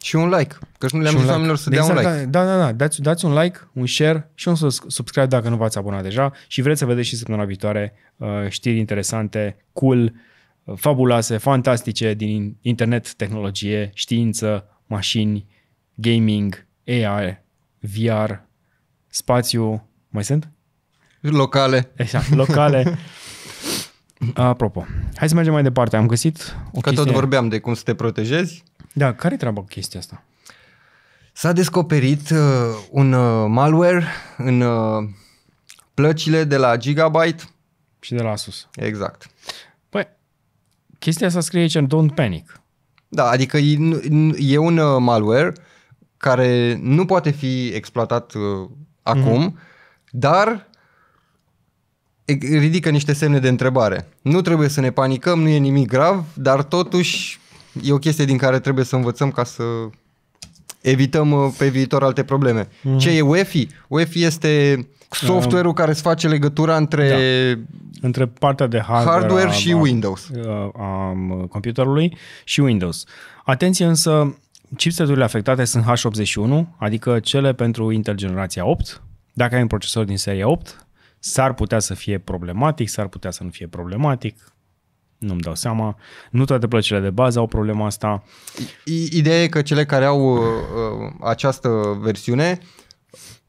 Și un like, că nu le-am zis oamenilor să de dea exact, un like. Da, da, da, da, dați, dați un like, un share și un subscribe dacă nu v-ați abonat deja și vreți să vedeți și săptămâna viitoare uh, știri interesante, cool, uh, fabuloase, fantastice din internet, tehnologie, știință, mașini, gaming, AI, VR, spațiu, mai sunt? Locale. Exact, locale. *laughs* Apropo, hai să mergem mai departe. Am găsit o Că chestie... tot vorbeam de cum să te protejezi. Da, care treaba cu chestia asta? S-a descoperit uh, un uh, malware în uh, plăcile de la Gigabyte. Și de la Asus. Exact. Păi, chestia asta scrie aici, don't panic. Da, adică e, e un uh, malware care nu poate fi exploatat uh, acum, mm-hmm. dar ridică niște semne de întrebare. Nu trebuie să ne panicăm, nu e nimic grav, dar totuși e o chestie din care trebuie să învățăm ca să evităm uh, pe viitor alte probleme. Mm-hmm. Ce e UEFI? UEFI este software-ul uh, care îți face legătura între... Da. Între partea de hardware, hardware și uh, a, Windows. A, a computerului și Windows. Atenție însă, chipseturile afectate sunt H81, adică cele pentru intergenerația 8. Dacă ai un procesor din seria 8, s-ar putea să fie problematic, s-ar putea să nu fie problematic, nu-mi dau seama. Nu toate plăcile de bază au problema asta. Ideea e că cele care au uh, uh această versiune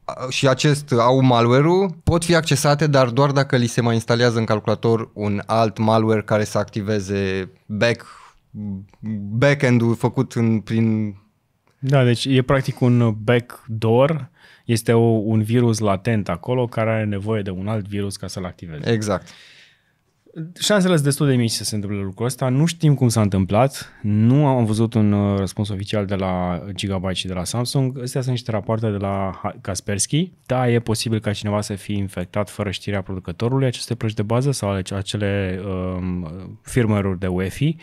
uh, și acest uh, au malware-ul pot fi accesate, dar doar dacă li se mai instalează în calculator un alt malware care să activeze back, back-end-ul făcut în, prin... Da, deci e practic un backdoor, este o, un virus latent acolo care are nevoie de un alt virus ca să-l activeze. Exact. Uh, șansele sunt destul de mici să se întâmple lucrul ăsta. Nu știm cum s-a întâmplat. Nu am văzut un uh, răspuns oficial de la Gigabyte și de la Samsung. Astea sunt niște rapoarte de la Kaspersky. Da, e posibil ca cineva să fie infectat fără știrea producătorului aceste plăci de bază sau acele um, firmware de UEFI.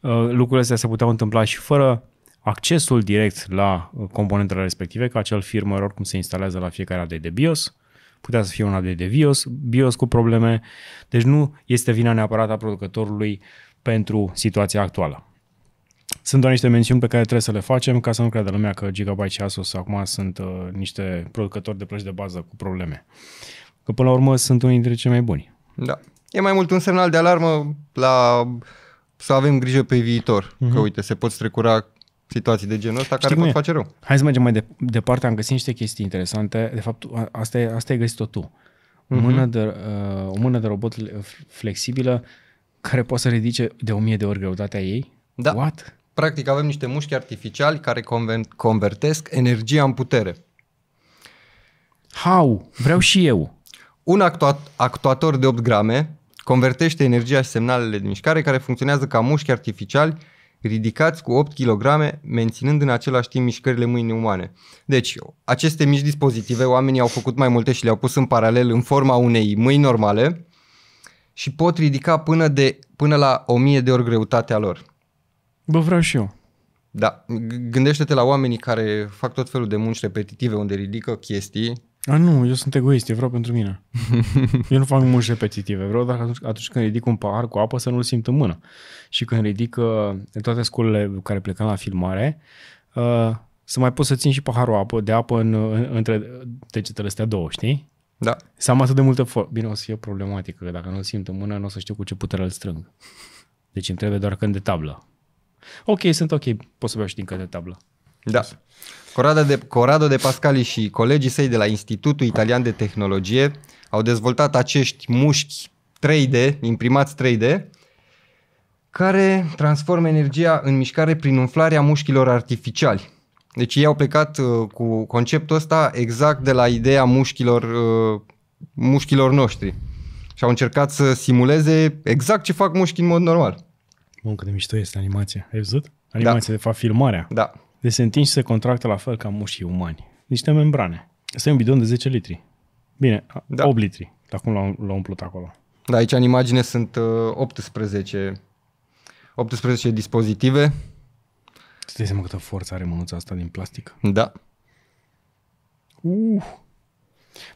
Uh, lucrurile astea se puteau întâmpla și fără accesul direct la uh, componentele respective, că acel firmware cum se instalează la fiecare update de BIOS. Uh, putea să fie un update de BIOS, BIOS cu probleme, deci nu este vina neapărat a producătorului pentru situația actuală. Sunt doar niște mențiuni pe care trebuie să le facem ca să nu creadă lumea că Gigabyte și Asus acum sunt uh, niște producători de plăci de bază cu probleme. Că până la urmă sunt unii dintre cei mai buni. Da. E mai mult un semnal de alarmă la să avem grijă pe viitor. Uh-huh. Că mhm. uite, se pot strecura situații de genul ăsta Știi care pot face rău. Hai să mergem mai de, departe, am găsit niște chestii interesante. De fapt, asta, e, asta ai găsit-o tu. O mhm. mână, de, uh, o mână de robot flexibilă care poate să ridice de 1000 de ori greutatea ei? Da. What? Practic avem niște mușchi artificiali care conven- convertesc energia în putere. How? Vreau și eu. Un actua- actuator de 8 grame convertește energia și semnalele de mișcare care funcționează ca mușchi artificiali ridicați cu 8 kg, menținând în același timp mișcările mâinii umane. Deci, aceste mici dispozitive, oamenii au făcut mai multe și le-au pus în paralel în forma unei mâini normale și pot ridica până, de, până la 1000 de ori greutatea lor. Bă, vreau și eu. Da, gândește-te la oamenii care fac tot felul de munci repetitive unde ridică chestii a, nu, eu sunt egoist, e vreau pentru mine. *laughs* eu nu fac munci repetitive, vreau dacă atunci, atunci când ridic un pahar cu apă să nu-l simt în mână. Și când ridic uh, în toate scolele care plecam la filmare, uh, să mai pot să țin și paharul apă, de apă în, în, între degetele astea două, știi? Da. Să am atât de multă forță. Bine, o să fie problematică, că dacă nu-l simt în mână, nu o să știu cu ce putere îl strâng. Deci îmi trebuie doar când de tablă. Ok, sunt ok, pot să beau și din când de tablă. Da. Corrado de, Corrado de Pascali și colegii săi de la Institutul Italian de Tehnologie au dezvoltat acești mușchi 3D, imprimați 3D, care transformă energia în mișcare prin umflarea mușchilor artificiali. Deci ei au plecat uh, cu conceptul ăsta exact de la ideea mușchilor, uh, mușchilor noștri și au încercat să simuleze exact ce fac mușchii în mod normal. Bun, cât de mișto este animația. Ai văzut? Da. Animația, da. de fapt, filmarea. Da. Deci se întind și se contractă la fel ca mușchii umani. Niște membrane. Este un bidon de 10 litri. Bine, da. 8 litri, acum l l-au umplut acolo. Da, aici în imagine sunt 18, uh, 18 dispozitive. Să te câtă forță are mânuța asta din plastic? Da. Uh.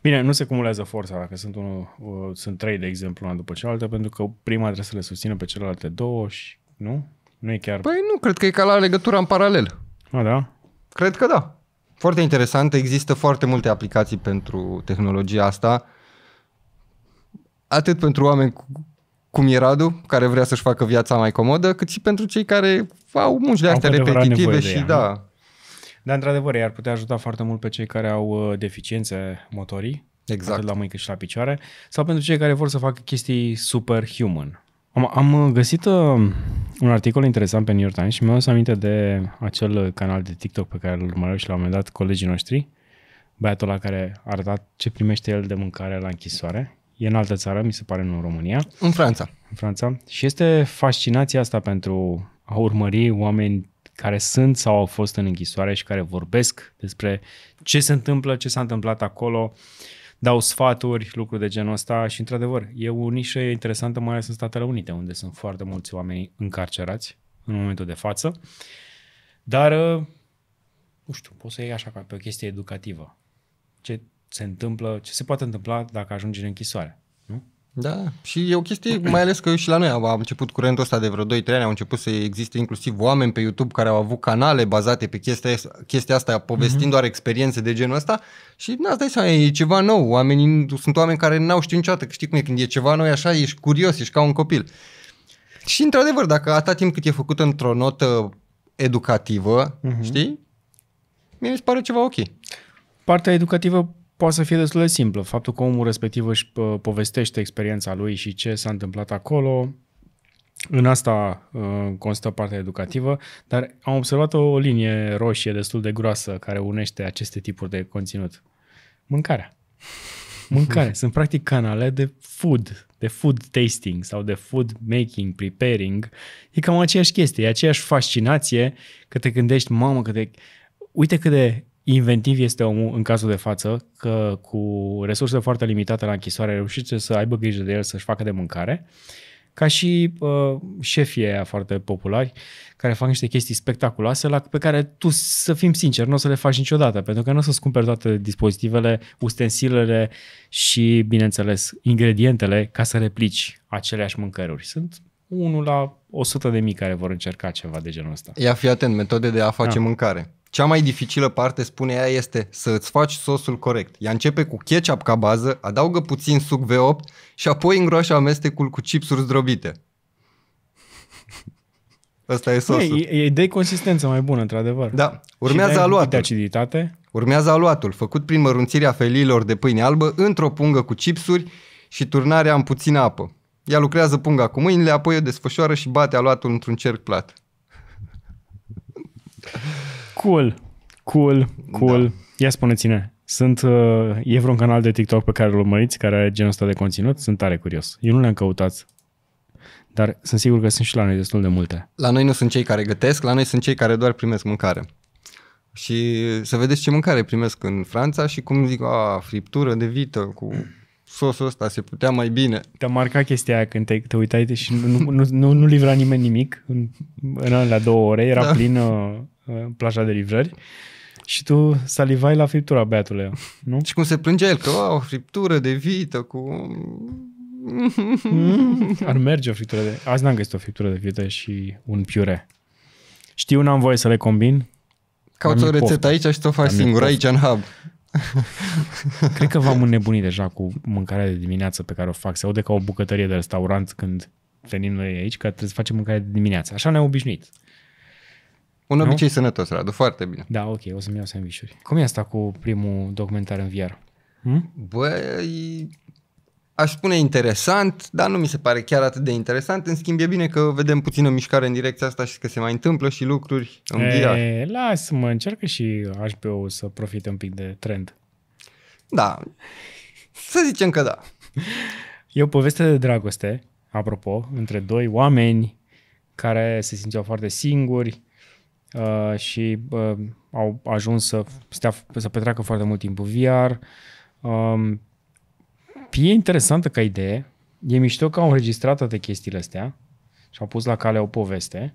Bine, nu se cumulează forța dacă sunt, unul, uh, sunt trei, de exemplu, una după cealaltă, pentru că prima trebuie să le susțină pe celelalte două și nu? Nu e chiar... Păi nu, cred că e ca la legătura în paralel. A, da? Cred că da. Foarte interesant, există foarte multe aplicații pentru tehnologia asta, atât pentru oameni cu, cum e Radu, care vrea să-și facă viața mai comodă, cât și pentru cei care au munci de astea repetitive și ea, da. Dar într-adevăr, ar putea ajuta foarte mult pe cei care au uh, deficiențe motorii, exact. atât la mâini cât și la picioare, sau pentru cei care vor să facă chestii superhuman, am, am uh, găsit uh, un articol interesant pe New York Times și mi-am adus aminte de acel uh, canal de TikTok pe care îl urmăreau și la un moment dat colegii noștri, băiatul la care arătat ce primește el de mâncare la închisoare. E în altă țară, mi se pare, nu în România. În Franța. În Franța. Și este fascinația asta pentru a urmări oameni care sunt sau au fost în închisoare și care vorbesc despre ce se întâmplă, ce s-a întâmplat acolo. Uh, dau sfaturi, lucruri de genul ăsta și, într-adevăr, e o nișă interesantă, mai ales în Statele Unite, unde sunt foarte mulți oameni încarcerați în momentul de față. Dar, uh, nu știu, poți să iei așa ca pe o chestie educativă. Ce se întâmplă, ce se poate întâmpla dacă ajungi în închisoare. Da, și e o chestie, mai ales că și la noi a început curentul ăsta de vreo 2-3 ani, au început să existe inclusiv oameni pe YouTube care au avut canale bazate pe chestia, chestia asta, povestind mm-hmm. doar experiențe de genul ăsta și n-ați dai seama, e ceva nou, oamenii, sunt oameni care n-au știut niciodată, că știi cum e, când e ceva nou așa, ești curios, ești ca un copil. Și într-adevăr, dacă atâta timp cât e făcut într-o notă educativă, mm-hmm. știi, mi se pare ceva ok. Partea educativă poate să fie destul de simplă. Faptul că omul respectiv își povestește experiența lui și ce s-a întâmplat acolo, în asta ă, constă partea educativă, dar am observat o linie roșie destul de groasă care unește aceste tipuri de conținut. Mâncarea. *laughs* Mâncare. Sunt practic canale de food, de food tasting sau de food making, preparing. E cam aceeași chestie, e aceeași fascinație că te gândești, mamă, că te... uite cât de inventiv este omul în cazul de față, că cu resurse foarte limitate la închisoare reușește să aibă grijă de el, să-și facă de mâncare, ca și uh, șefii aia foarte populari care fac niște chestii spectaculoase la, pe care tu, să fim sinceri, nu o să le faci niciodată, pentru că nu o să-ți cumperi toate dispozitivele, ustensilele și, bineînțeles, ingredientele ca să replici aceleași mâncăruri. Sunt unul la 100 de mii care vor încerca ceva de genul ăsta. Ia fi atent, metode de a face da. mâncare. Cea mai dificilă parte, spune ea, este să îți faci sosul corect. Ea începe cu ketchup ca bază, adaugă puțin suc V8 și apoi îngroașă amestecul cu chipsuri zdrobite. Asta e sosul. E, e de consistență mai bună, într-adevăr. Da. Urmează aluatul. De aciditate. Urmează aluatul, făcut prin mărunțirea feliilor de pâine albă într-o pungă cu chipsuri și turnarea în puțină apă. Ea lucrează punga cu mâinile, apoi o desfășoară și bate aluatul într-un cerc plat. Cool, cool, cool. Da. Ia spune-ține, sunt, uh, e vreun canal de TikTok pe care îl urmăriți, care are genul ăsta de conținut? Sunt tare curios. Eu nu le-am căutat, dar sunt sigur că sunt și la noi destul de multe. La noi nu sunt cei care gătesc, la noi sunt cei care doar primesc mâncare. Și să vedeți ce mâncare primesc în Franța și cum zic, a, friptură de vită cu sosul ăsta se putea mai bine. Te-a marcat chestia aia când te, te uitai și nu, nu, nu, nu livra nimeni nimic în, în la două ore, era da. plină Uh, plaja de livrări și tu salivai la friptura, băiatule, nu? Și cum se plângea el, că o friptură de vită cu... *laughs* ar merge o friptură de... Azi n-am găsit o friptură de vită și un piure. Știu, n-am voie să le combin. Caut o rețetă aici și o faci singur, aici în hub. *laughs* Cred că v-am înnebunit deja cu mâncarea de dimineață pe care o fac. Se aude ca o bucătărie de restaurant când venim noi aici, că trebuie să facem mâncare de dimineață. Așa ne-am obișnuit. Un nu? obicei sănătos, Radu, foarte bine. Da, ok, o să-mi iau sandvișuri. Cum e asta cu primul documentar în VR? Hm? Băi, aș spune interesant, dar nu mi se pare chiar atât de interesant. În schimb, e bine că vedem puțină mișcare în direcția asta și că se mai întâmplă și lucruri în e, VR. Lasă-mă, încearcă și HBO să profite un pic de trend. Da, să zicem că da. E o poveste de dragoste, apropo, între doi oameni care se simțeau foarte singuri, uh, și uh, au ajuns să, stea, să petreacă foarte mult timp VR. Um, e interesantă ca idee, e mișto că au înregistrat toate chestiile astea și au pus la cale o poveste.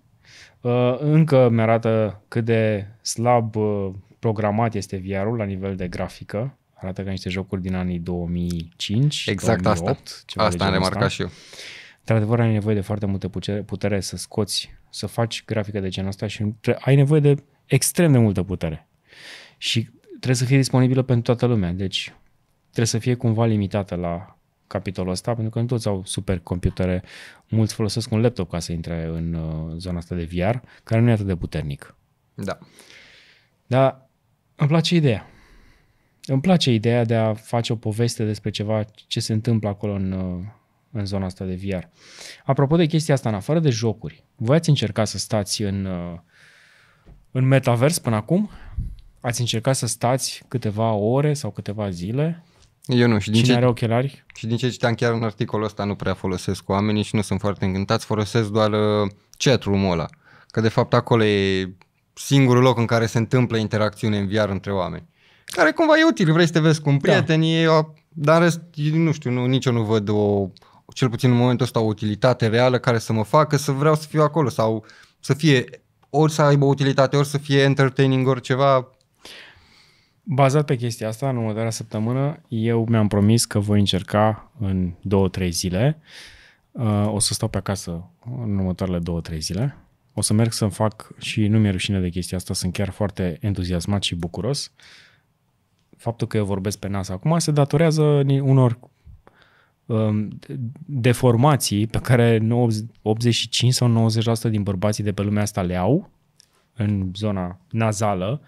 Uh, încă mi-arată cât de slab uh, programat este VR-ul la nivel de grafică. Arată ca niște jocuri din anii 2005 Exact 2008, asta. Ceva asta am remarcat asta. și eu într-adevăr ai nevoie de foarte multă putere, să scoți, să faci grafică de genul ăsta și ai nevoie de extrem de multă putere. Și trebuie să fie disponibilă pentru toată lumea, deci trebuie să fie cumva limitată la capitolul ăsta, pentru că nu toți au supercomputere, mulți folosesc un laptop ca să intre în uh, zona asta de VR, care nu e atât de puternic. Da. Dar îmi place ideea. Îmi place ideea de a face o poveste despre ceva ce se întâmplă acolo în, uh, în zona asta de VR. Apropo de chestia asta, în afară de jocuri, voi ați încercat să stați în, uh, în metavers până acum? Ați încercat să stați câteva ore sau câteva zile? Eu nu. Și din Cine ce, are ochelari? Și din ce citeam chiar în articolul ăsta nu prea folosesc oamenii și nu sunt foarte încântați, folosesc doar uh, chat room ăla. Că de fapt acolo e singurul loc în care se întâmplă interacțiune în VR între oameni. Care cumva e util, vrei să te vezi cu un da. prieten, da. e, o, dar în rest, nu știu, nu, nici eu nu văd o cel puțin în momentul ăsta, o utilitate reală care să mă facă să vreau să fiu acolo sau să fie ori să aibă utilitate, ori să fie entertaining, ori ceva. Bazat pe chestia asta, în următoarea săptămână, eu mi-am promis că voi încerca în 2-3 zile. Uh, o să stau pe acasă în următoarele 2-3 zile. O să merg să-mi fac și nu mi-e rușine de chestia asta, sunt chiar foarte entuziasmat și bucuros. Faptul că eu vorbesc pe NASA acum se datorează unor Um, deformații pe care 85 sau 90% din bărbații de pe lumea asta le au în zona nazală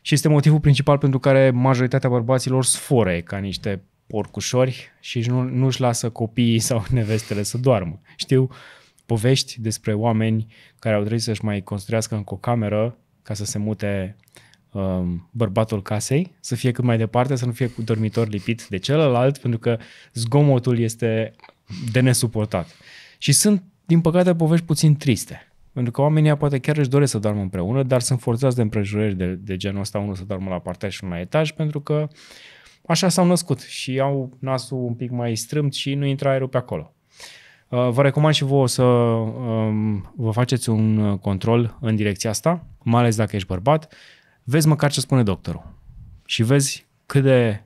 și este motivul principal pentru care majoritatea bărbaților sfore ca niște porcușori și nu, nu-și lasă copiii *laughs* sau nevestele să doarmă. Știu povești despre oameni care au trebuit să-și mai construiască încă o cameră ca să se mute uh, um, bărbatul casei, să fie cât mai departe, să nu fie cu dormitor lipit de celălalt, pentru că zgomotul este de nesuportat. Și sunt, din păcate, povești puțin triste. Pentru că oamenii poate chiar își doresc să doarmă împreună, dar sunt forțați de împrejurări de, de genul ăsta, unul să doarmă la partea și unul la etaj, pentru că așa s-au născut și au nasul un pic mai strâmt și nu intră aerul pe acolo. Uh, vă recomand și vouă să um, vă faceți un control în direcția asta, mai ales dacă ești bărbat vezi măcar ce spune doctorul și vezi cât de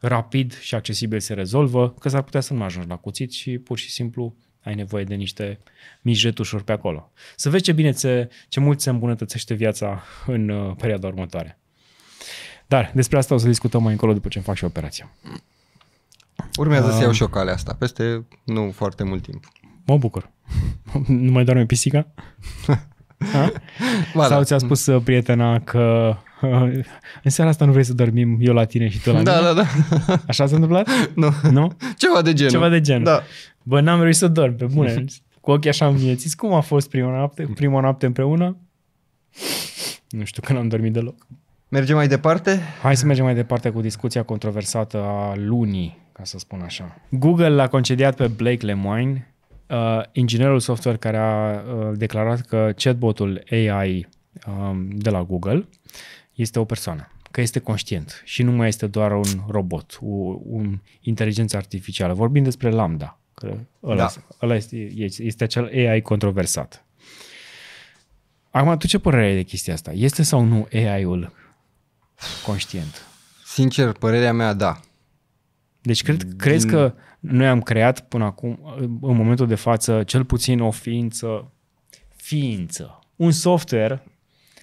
rapid și accesibil se rezolvă, că s-ar putea să nu mai ajungi la cuțit și pur și simplu ai nevoie de niște mici retușuri pe acolo. Să vezi ce bine, ce, ce mult se îmbunătățește viața în uh, perioada următoare. Dar despre asta o să discutăm mai încolo după ce îmi fac și operația. Urmează uh, să iau și o cale asta, peste nu foarte mult timp. Mă bucur. nu mai doarme pisica? *laughs* Da. Sau ți-a spus uh, prietena că *laughs* în seara asta nu vrei să dormim eu la tine și tu la da, mine? Da, da, da. *laughs* Așa s-a întâmplat? *laughs* Nu. Nu? Ceva de genul. Ceva de genul. Da. Bă, n-am reușit să dorm, pe bune. Cu ochii așa înviețiți. Cum a fost prima noapte, prima noapte împreună? Nu știu că n-am dormit deloc. Mergem mai departe? Hai să mergem mai departe cu discuția controversată a lunii, ca să spun așa. Google l-a concediat pe Blake Lemoine, uh, inginerul software care a uh, declarat că chatbotul AI um, de la Google este o persoană, că este conștient și nu mai este doar un robot, o un inteligență artificială. Vorbim despre Lambda, că ăla, da. ăla este, este acel AI controversat. Acum, tu ce părere ai de chestia asta? Este sau nu AI-ul conștient? Sincer, părerea mea, da. Deci cred, crezi că noi am creat până acum, în momentul de față, cel puțin o ființă, ființă, un software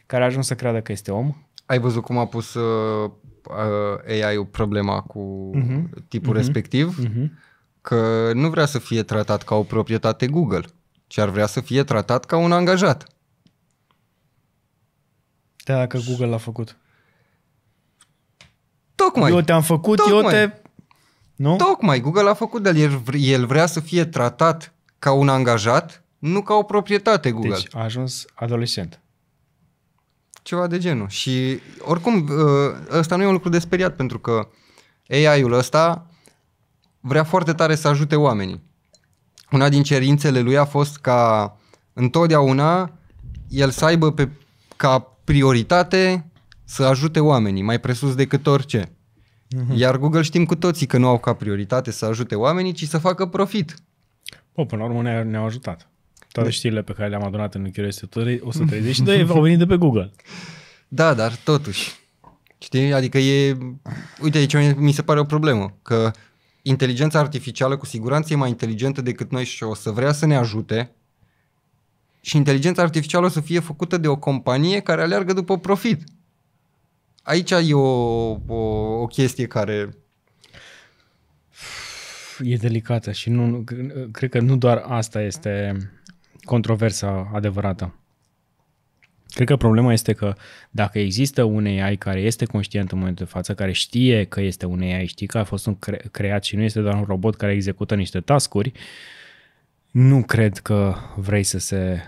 care a ajuns să creadă că este om ai văzut cum a pus uh, uh AI-ul problema cu uh-huh. tipul uh-huh. respectiv? Uh-huh. Că nu vrea să fie tratat ca o proprietate Google, ci ar vrea să fie tratat ca un angajat. Da, că Google l-a făcut. Tocmai. Eu te-am făcut, tocmai. eu te... Nu? Tocmai, Google a făcut, dar el, el vrea să fie tratat ca un angajat, nu ca o proprietate Google. Deci a ajuns adolescent ceva de genul. Și oricum, uh, ăsta nu e un lucru de speriat, pentru că AI-ul ăsta vrea foarte tare să ajute oamenii. Una din cerințele lui a fost ca întotdeauna el să aibă pe, ca prioritate să ajute oamenii, mai presus decât orice. Mhm. Iar Google știm cu toții că nu au ca prioritate să ajute oamenii, ci să facă profit. Po, până la urmă ne-au ne ajutat. Toate de... Deci- știrile pe care le-am adunat în Curiosity 132 *laughs* au venit de pe Google. Da, dar totuși. Știi? Adică e... Uite, aici mi se pare o problemă. Că inteligența artificială cu siguranță e mai inteligentă decât noi și o să vrea să ne ajute. Și inteligența artificială o să fie făcută de o companie care aleargă după profit. Aici e o, o, o chestie care e delicată și nu, cred că nu doar asta este controversa adevărată. Cred că problema este că dacă există un AI care este conștient în momentul de față, care știe că este un AI, știe că a fost un cre- creat și nu este doar un robot care execută niște tascuri, nu cred că vrei să se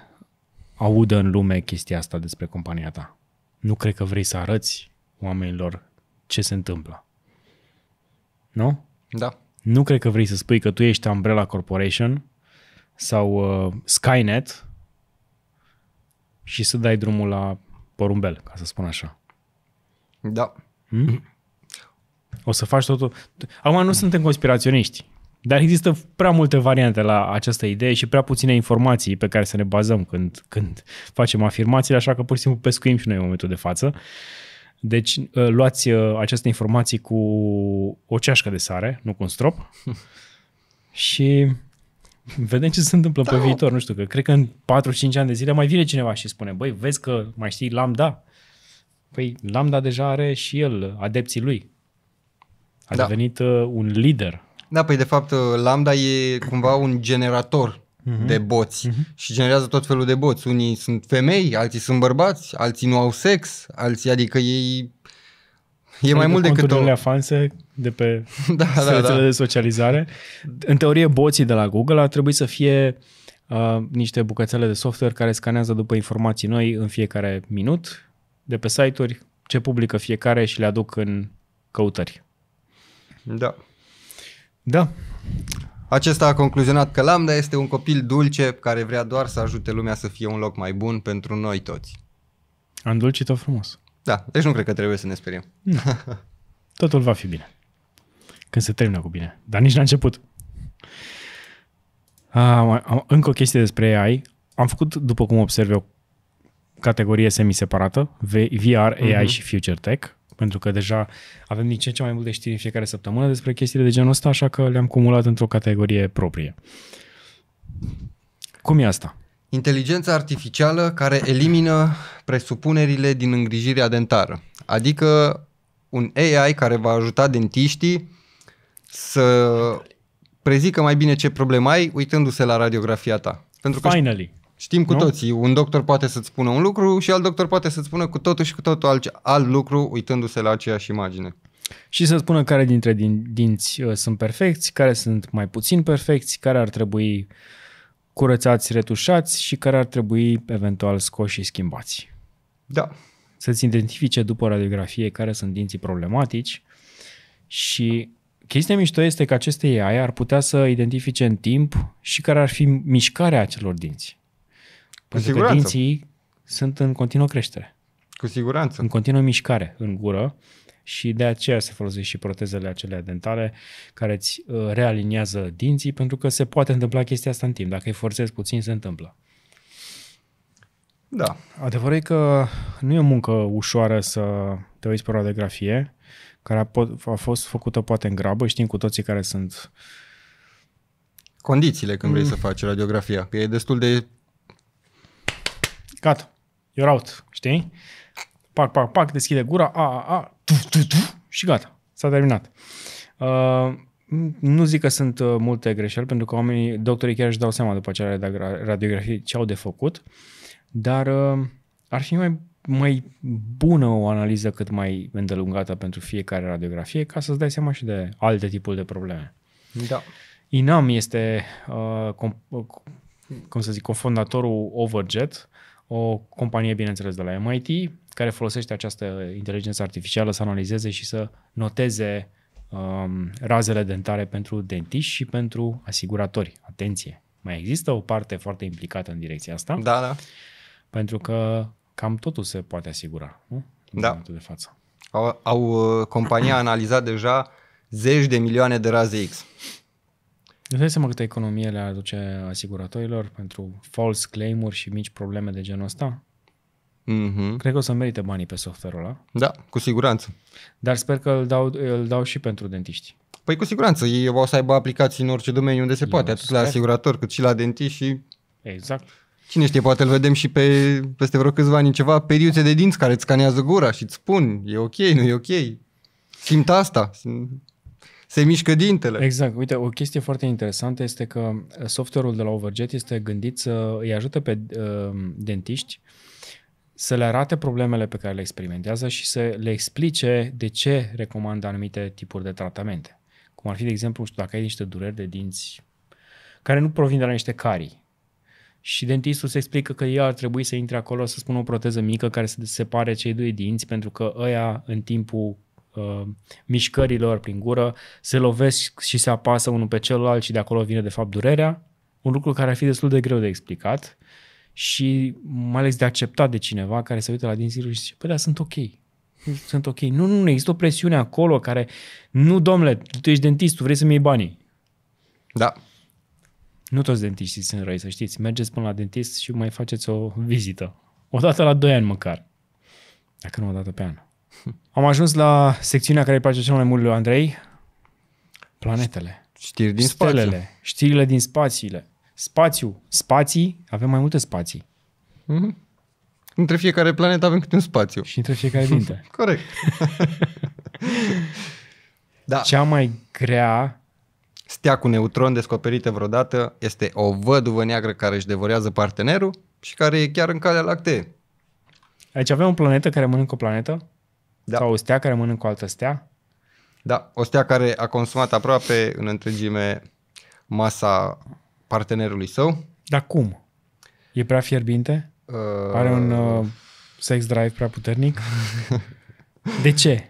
audă în lume chestia asta despre compania ta. Nu cred că vrei să arăți oamenilor ce se întâmplă. Nu? Da. Nu cred că vrei să spui că tu ești Umbrella Corporation sau uh, Skynet și să dai drumul la porumbel, ca să spun așa. Da. Hmm? O să faci totul. Acum nu suntem conspiraționiști, dar există prea multe variante la această idee și prea puține informații pe care să ne bazăm când, când facem afirmațiile, așa că pur și simplu pescuim și noi în momentul de față. Deci uh, luați uh, aceste informații cu o ceașcă de sare, nu cu un strop. *laughs* și vedem ce se întâmplă da. pe viitor, nu știu, că cred că în 4-5 ani de zile mai vine cineva și spune, băi, vezi că mai știi Lambda? Păi Lambda deja are și el adepții lui. A da. devenit uh, un lider. Da, păi de fapt Lambda e cumva un generator uh-huh. de boți uh-huh. și generează tot felul de boți. Unii sunt femei, alții sunt bărbați, alții nu au sex, alții, adică ei... E adică mai mult decât o... afanse de pe da, *laughs* rețelele da, da. da. de socializare. În teorie, boții de la Google ar trebui să fie uh, niște bucățele de software care scanează după informații noi în fiecare minut de pe site-uri, ce publică fiecare și le aduc în căutări. Da. Da. Acesta a concluzionat că Lambda este un copil dulce care vrea doar să ajute lumea să fie un loc mai bun pentru noi toți. Am dulcit-o frumos. Da, deci nu cred că trebuie să ne speriem. *laughs* Totul va fi bine. Când se termină cu bine. Dar nici la a început. Am, am, încă o chestie despre AI. Am făcut, după cum observ eu, categorie semi-separată, VR, AI uh-huh. Mhm. și Future Tech, pentru că deja avem din ce ce mai multe știri în fiecare săptămână despre chestiile de genul ăsta, așa că le-am cumulat într-o categorie proprie. Cum e asta? Inteligența artificială care elimină presupunerile din îngrijirea dentară, adică un AI care va ajuta dentiștii să prezică mai bine ce probleme ai uitându-se la radiografia ta. Pentru că Finally. Știm cu nu? toții, un doctor poate să-ți spună un lucru și alt doctor poate să-ți spună cu totul și cu totul alt, alt lucru uitându-se la aceeași imagine. Și să spună care dintre din, dinți uh, sunt perfecți, care sunt mai puțin perfecți, care ar trebui curățați, retușați și care ar trebui eventual scoși și schimbați. Da. Să-ți identifice după radiografie care sunt dinții problematici și Chestia mișto este că aceste AI ar putea să identifice în timp și care ar fi mișcarea acelor dinți. Pentru că dinții sunt în continuă creștere. Cu siguranță. În continuă mișcare în gură și de aceea se folosesc și protezele acelea dentale care îți uh, realiniază dinții pentru că se poate întâmpla chestia asta în timp. Dacă îi forțezi puțin, se întâmplă. Da. Adevărul e că nu e o muncă ușoară să te uiți pe o radiografie care a, pot, a fost făcută poate în grabă, știm cu toții care sunt condițiile când mm. vrei să faci radiografia, că e destul de gata, you're out, știi? Pac, pac, pac, deschide gura, a, a, a, tu, tu, tu, și gata, s-a terminat. Uh, nu zic că sunt uh, multe greșeli, pentru că oamenii, doctorii chiar își dau seama după aceea radiografie ce au de făcut, dar uh, ar fi mai mai bună o analiză cât mai îndelungată pentru fiecare radiografie ca să-ți dai seama și de alte tipuri de probleme. Da. Inam este, uh, com, uh, cum să zic, cofondatorul Overjet, o companie, bineînțeles, de la MIT, care folosește această inteligență artificială să analizeze și să noteze um, razele dentare pentru dentiști și pentru asiguratori. Atenție! Mai există o parte foarte implicată în direcția asta. Da, da. Pentru că cam totul se poate asigura, nu? În da. momentul de față. Au, au, uh, compania a analizat deja zeci de milioane de raze X. Îți dai seama câte economie le aduce asiguratorilor pentru false claim-uri și mici probleme de genul ăsta? Mm-hmm. Cred că o să merite banii pe software-ul ăla. Da, cu siguranță. Dar sper că îl dau, îl dau și pentru dentiști. Păi cu siguranță, ei o să aibă aplicații în orice domeniu unde se Eu poate, atât la asigurator cât și la dentiști și... Exact. Cine știe, poate îl vedem și pe, peste vreo câțiva ani ceva periuțe de dinți care îți scanează gura și îți spun, e ok, nu e ok. Simt asta. Simt se mișcă dintele. Exact. Uite, o chestie foarte interesantă este că uh, software-ul de la Overjet este gândit să îi ajute pe uh, dentiști să le arate problemele pe care le experimentează și să le explice de ce recomandă anumite tipuri de tratamente. Cum ar fi, de exemplu, dacă ai niște dureri de dinți care nu provin de la niște carii, și dentistul se explică că el ar trebui să intre acolo să spună o proteză mică care să separe cei doi dinți pentru că ăia în timpul uh, mișcărilor prin gură se lovesc și se apasă unul pe celălalt și de acolo vine de fapt durerea. Un lucru care ar fi destul de greu de explicat și mai ales de acceptat de cineva care se uită la dinții și zice, păi da, sunt ok, sunt ok. Nu, nu, nu, există o presiune acolo care, nu, domnule, tu ești dentist, tu vrei să-mi iei banii. Da. Nu toți dentiștii sunt răi, să știți. Mergeți până la dentist și mai faceți o vizită. O dată la 2 ani măcar. Dacă nu o dată pe an. *laughs* Am ajuns la secțiunea care îi place cel mai mult lui Andrei. Planetele. Știri din Stelele, spațiu. Știrile din spațiile. Spațiu. Spații. Avem mai multe spații. Mm-hmm. Între fiecare planetă avem câte un spațiu. Și între fiecare dinte. *laughs* Corect. *laughs* da. Cea mai grea Stea cu neutron descoperită vreodată este o văduvă neagră care își devorează partenerul și care e chiar în calea lactee. Aici avem o planetă care mănâncă o planetă? Da. Sau o stea care mănâncă o altă stea? Da, o stea care a consumat aproape în întregime masa partenerului său. Dar cum? E prea fierbinte? Uh... Are un uh, sex drive prea puternic? *laughs* De ce?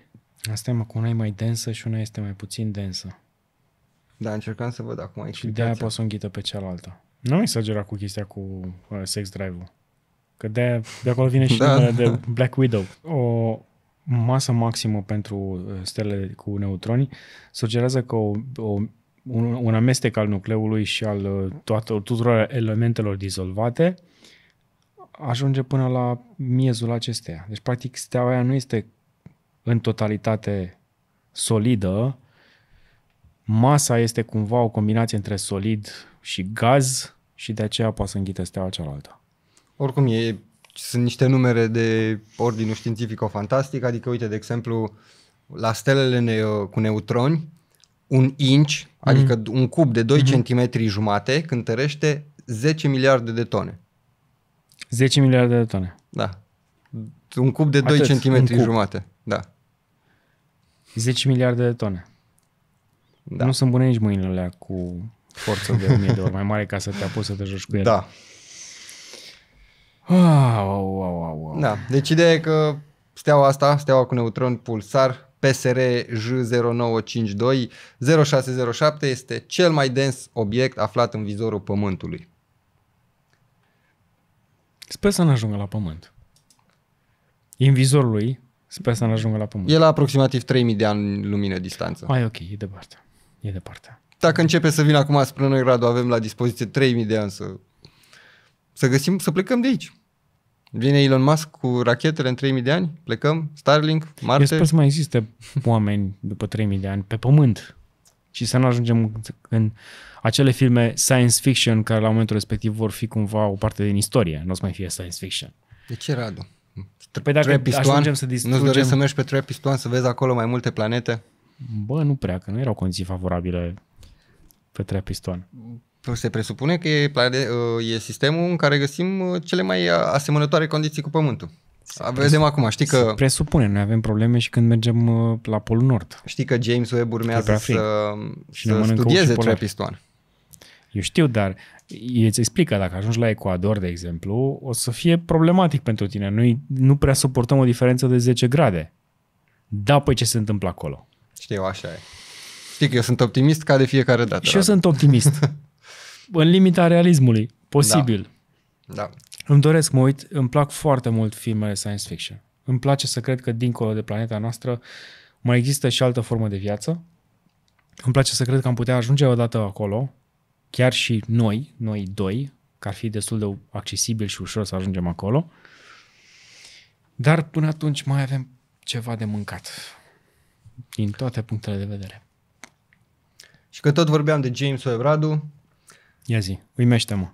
Asta e mă, cu una e mai densă și una este mai puțin densă. Da, încercam să văd acum explicația. Și de-aia poate să înghită pe cealaltă. Nu mi exagera cu chestia cu uh, sex drive-ul. Că de, de acolo vine și *laughs* da. de Black Widow. O masă maximă pentru uh, stele cu neutroni sugerează că o, o un, un amestec al nucleului și al uh, toată, tuturor elementelor dizolvate ajunge până la miezul acesteia. Deci, practic, steaua aia nu este în totalitate solidă, masa este cumva o combinație între solid și gaz și de aceea poate să înghite steaua cealaltă. Oricum, e, sunt niște numere de ordinul științifico-fantastic, adică, uite, de exemplu, la stelele ne- cu neutroni, un inch, mm-hmm. adică un cub de 2 mm-hmm. cm jumate, cântărește 10 miliarde de tone. 10 miliarde de tone. Da. Un cub de Atât, 2 cm jumate. Da. 10 miliarde de tone. Da. Nu sunt bune nici mâinile alea cu forță de 1000 de ori mai mare ca să te apuci să te joci cu ele. Da. Wow, wow, wow, wow. Da, deci ideea e că steaua asta, steaua cu neutron pulsar, PSR J0952 0607 este cel mai dens obiect aflat în vizorul Pământului. Sper să nu ajungă la Pământ. În vizorul lui, sper să nu ajungă la Pământ. E la aproximativ 3000 de ani lumină distanță. Mai ok, e departe. E departe. Dacă începe să vină acum spre noi, Radu, avem la dispoziție 3.000 de ani să, să găsim, să plecăm de aici. Vine Elon Musk cu rachetele în 3.000 de ani, plecăm, Starlink, Marte. Eu sper să mai existe oameni după 3.000 de ani pe Pământ și să nu ajungem în acele filme science fiction care la momentul respectiv vor fi cumva o parte din istorie, nu o să mai fie science fiction. De ce, Radu? Păi dacă ajungem să distrugem... Nu-ți dorești să mergi pe Trepistoan să vezi acolo mai multe planete? Bă, nu prea, că nu erau condiții favorabile pe trei piston. Păi se presupune că e, plane, uh, e sistemul în care găsim uh, cele mai uh, asemănătoare condiții cu Pământul. Se Vedem presup- acum, știi că... Se presupune, noi avem probleme și când mergem la Polul Nord. Știi că James Webb urmează să, și să studieze trei piston. Eu știu, dar îți explic că dacă ajungi la Ecuador, de exemplu, o să fie problematic pentru tine. Noi nu prea suportăm o diferență de 10 grade. Da, păi ce se întâmplă acolo? Știu, așa e. Știi că eu sunt optimist ca de fiecare dată. Și eu sunt optimist. *laughs* în limita realismului. Posibil. Da. da. Îmi doresc, mă uit, îmi plac foarte mult filmele science fiction. Îmi place să cred că dincolo de planeta noastră mai există și altă formă de viață. Îmi place să cred că am putea ajunge odată acolo, chiar și noi, noi doi, că ar fi destul de accesibil și ușor să ajungem acolo. Dar până atunci mai avem ceva de mâncat din toate punctele de vedere. Și că tot vorbeam de James Webb Radu. Ia zi, uimește-mă.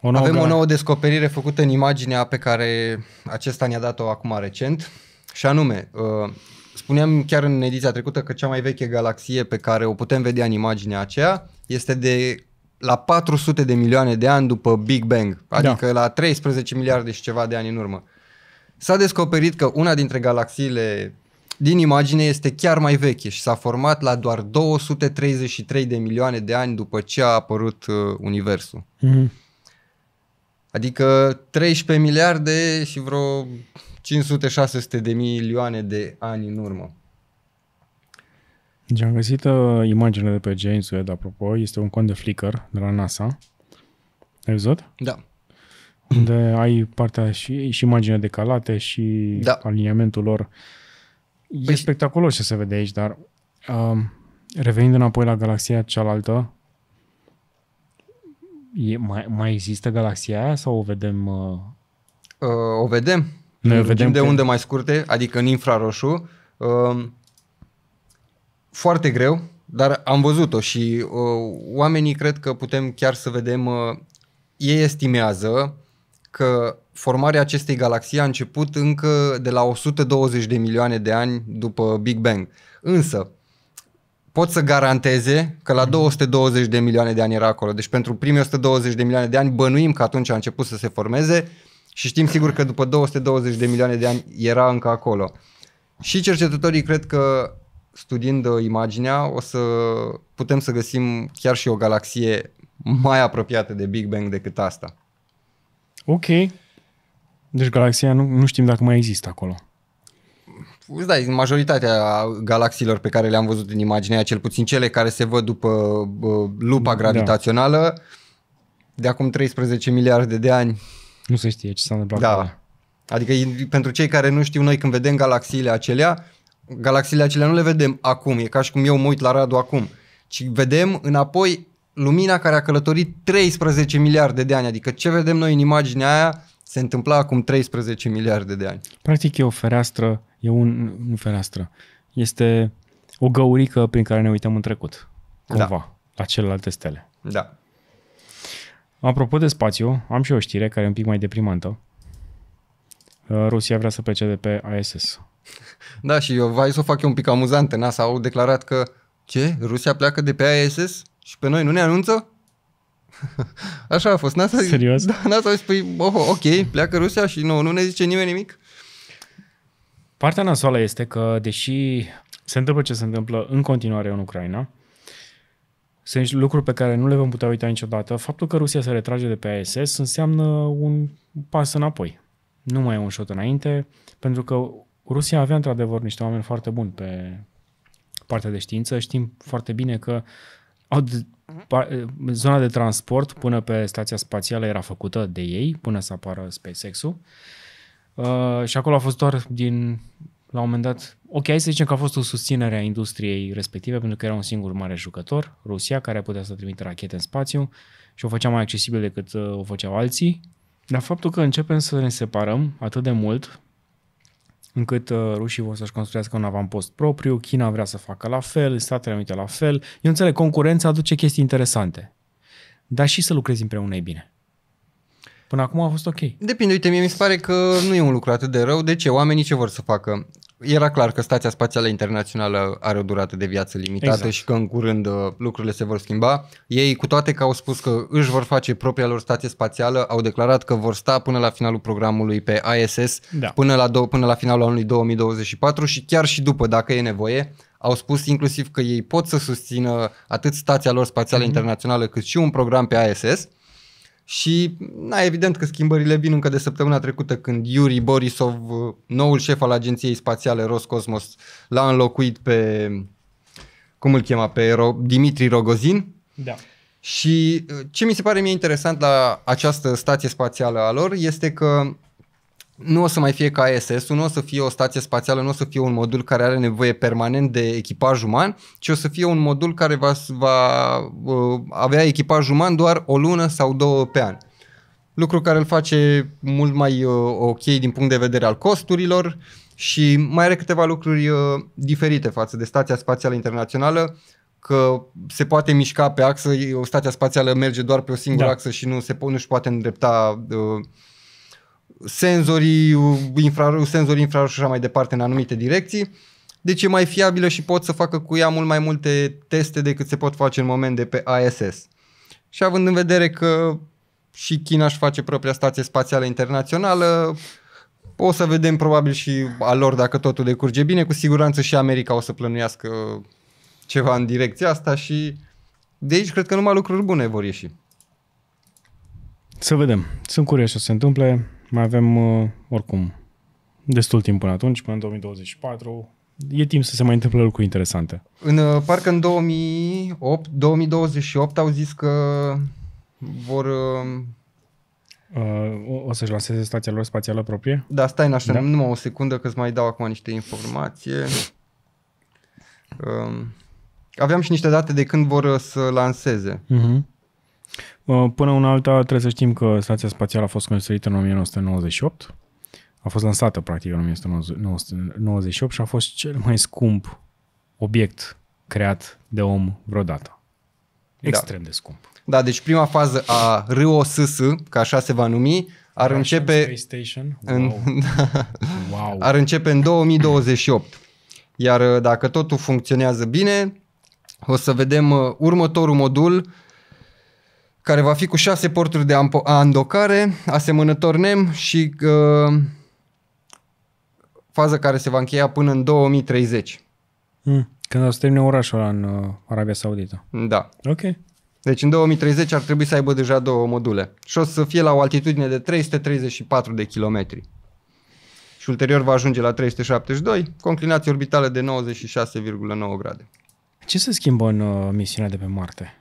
O nouă Avem gra... o nouă descoperire făcută în imaginea pe care acesta ne-a dat-o acum recent. Și anume, uh, spuneam chiar în ediția trecută că cea mai veche galaxie pe care o putem vedea în imaginea aceea este de la 400 de milioane de ani după Big Bang, da. adică da. la 13 miliarde și ceva de ani în urmă. S-a descoperit că una dintre galaxiile din imagine este chiar mai veche și s-a format la doar 233 de milioane de ani după ce a apărut uh, Universul. Mm-hmm. Adică 13 miliarde și vreo 500-600 de milioane de ani în urmă. Deci am găsit uh, de pe James Webb, apropo, este un cont de Flickr de la NASA. Ai văzut? Da. Unde ai partea și, și imaginea decalate și da. aliniamentul lor. Uh, Păi e păi spectaculos ce se vede aici, dar um, revenind înapoi la galaxia cealaltă, e, mai, mai există galaxia aia sau o vedem? Uh... Uh, o vedem. Noi o vedem de că... unde mai scurte, adică în infraroșu. Uh, foarte greu, dar am văzut-o și uh, oamenii cred că putem chiar să vedem, uh, ei estimează că formarea acestei galaxii a început încă de la 120 de milioane de ani după Big Bang. Însă, pot să garanteze că la 220 mhm. de milioane de ani era acolo. Deci pentru primii 120 de milioane de ani bănuim că atunci a început să se formeze și știm sigur că după 220 de milioane de ani era încă acolo. Și cercetătorii cred că studiind uh, imaginea o să putem să găsim chiar și o galaxie mai apropiată de Big Bang decât asta. Ok. Deci galaxia nu, nu știm dacă mai există acolo. Îți dai, majoritatea galaxiilor pe care le-am văzut în imaginea, cel puțin cele care se văd după uh, lupa da. gravitațională, da. de acum 13 miliarde de ani. Nu se știe ce s-a întâmplat. Da. Adică pentru cei care nu știu, noi când vedem galaxiile acelea, galaxiile acelea nu le vedem acum, e ca și cum eu mă uit la Radu acum, ci vedem înapoi lumina care a călătorit 13 miliarde de ani, adică ce vedem noi în imaginea aia se întâmpla acum 13 miliarde de ani. Practic e o fereastră, e un, nu fereastră, este o găurică prin care ne uităm în trecut, da. cumva, da. la celelalte stele. Da. Apropo de spațiu, am și o știre care e un pic mai deprimantă. Uh, Rusia vrea să plece de pe ISS. Da, și eu vai să o fac eu un pic amuzantă. NASA au declarat că ce? Rusia pleacă de pe ISS? Și pe noi nu ne anunță? *laughs* Așa a fost. NASA, Serios? *laughs* Da, NASA a zis, păi, oh, ok, pleacă Rusia și nu, nu ne zice nimeni nimic. Partea nasoală este că, deși se întâmplă ce se întâmplă în continuare în Ucraina, sunt lucruri pe care nu le vom putea uita niciodată. Faptul că Rusia se retrage de pe ISS înseamnă un pas înapoi. Nu mai e un șot înainte, pentru că Rusia avea într-adevăr niște oameni foarte buni pe partea de știință. Știm foarte bine că uh, Od, mhm. pa, eh, zona de transport până pe stația spațială era făcută de ei, până să apară SpaceX-ul. Uh, și acolo a fost doar din, la un moment dat, ok, să zicem că a fost o susținere a industriei respective, pentru că era un singur mare jucător, Rusia, care putea să trimită rachete în spațiu și o făcea mai accesibil decât uh, o făceau alții. Dar faptul că începem să ne separăm atât de mult încât uh, rușii vor să-și construiască un avampost propriu, China vrea să facă la fel, Statele Unite la fel. Eu înțeleg, concurența aduce chestii interesante, dar și să lucrezi împreună e bine. Până acum a fost ok. Depinde, uite, mie mi se pare că nu e un lucru atât de rău. De ce? Oamenii ce vor să facă? Era clar că Stația Spațială Internațională are o durată de viață limitată exact. și că în curând uh, lucrurile se vor schimba. Ei, cu toate că au spus că își vor face propria lor stație spațială, au declarat că vor sta până la finalul programului pe ISS, da. până, la do- până la finalul anului 2024 și chiar și după, dacă e nevoie, au spus inclusiv că ei pot să susțină atât stația lor spațială mm-hmm. internațională cât și un program pe ISS și, na, evident că schimbările vin încă de săptămâna trecută când Yuri Borisov, uh, noul șef al agenției spațiale Roscosmos, l-a înlocuit pe, cum îl chema, pe Ro- Dimitri Rogozin. Da. Și uh, ce mi se pare mie interesant la această stație spațială a lor este că nu o să mai fie ca iss nu o să fie o stație spațială, nu o să fie un modul care are nevoie permanent de echipaj uman, ci o să fie un modul care va, va uh, avea echipaj uman doar o lună sau două pe an. Lucru care îl face mult mai uh, ok din punct de vedere al costurilor și mai are câteva lucruri uh, diferite față de Stația Spațială Internațională, că se poate mișca pe axă, stația spațială merge doar pe o singură da. axă și nu se po- nu-și poate îndrepta uh, senzorii, infra, senzorii infraroși și așa mai departe în anumite direcții. Deci e mai fiabilă și pot să facă cu ea mult mai multe teste decât se pot face în moment de pe ISS. Și având în vedere că și China își face propria stație spațială internațională, o să vedem probabil și a lor dacă totul decurge bine. Cu siguranță și America o să plănuiască ceva în direcția asta și de aici cred că numai lucruri bune vor ieși. Să vedem. Sunt curios ce se întâmple. Mai avem, uh, oricum, destul timp până atunci, până în 2024. E timp să se mai întâmple lucruri interesante. În, uh, parcă în 2008, 2028 au zis că vor... Uh, uh o să-și lanseze stația lor spațială proprie? Da, stai în așa, da? numai o secundă că îți mai dau acum niște informație. Uh, aveam și niște date de când vor să lanseze. Uh-huh. Uh, până una alta trebuie să știm că stația spațială a fost construită în 1998, a fost lansată practic în 1998 și a fost cel mai scump obiect creat de om vreodată. Da. Extrem da. de scump. Da, deci prima fază a ROSS, ca așa se va numi, ar Russian începe Space Station. Wow. În, *laughs* da, wow. ar începe în 2028. Iar uh, dacă totul funcționează bine, o să vedem uh, următorul modul care va fi cu șase porturi de andocare, asemănător NEM și uh, fază care se va încheia până în 2030. Mm, când o să termine orașul ăla în uh, Arabia Saudită. Da. Ok. Deci în 2030 ar trebui să aibă deja două module și o să fie la o altitudine de 334 de kilometri. Și ulterior va ajunge la 372, conclinație orbitală de 96,9 grade. Ce se schimbă în uh, misiunea de pe Marte?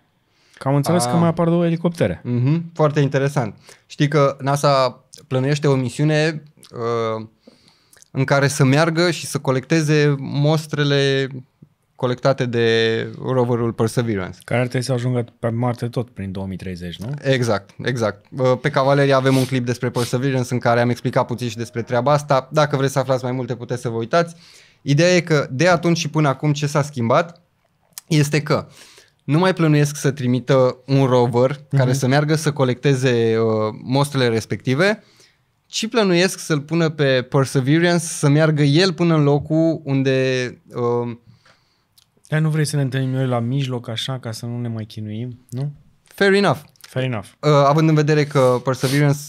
Cam am înțeles A... că mai ah. apar două elicoptere. Mm-hmm. Foarte interesant. Știi că NASA plănuiește o misiune uh, în care să meargă și să colecteze mostrele colectate de roverul Perseverance. Care ar trebui să ajungă pe Marte tot prin 2030, nu? Exact, exact. Uh, pe Cavaleria avem un clip despre Perseverance în care am explicat puțin și despre treaba asta. Dacă vreți să aflați mai multe, puteți să vă uitați. Ideea e că de atunci și până acum ce s-a schimbat este că uh, nu mai plănuiesc să trimită un rover mm-hmm. care mhm. să meargă să colecteze uh, mostrele respective, ci plănuiesc să-l pună pe Perseverance să meargă el până în locul unde... Uh, Dar nu vrei să ne întâlnim noi la mijloc așa ca să nu ne mai chinuim, nu? Fair enough. Fair enough. Uh, având în vedere că Perseverance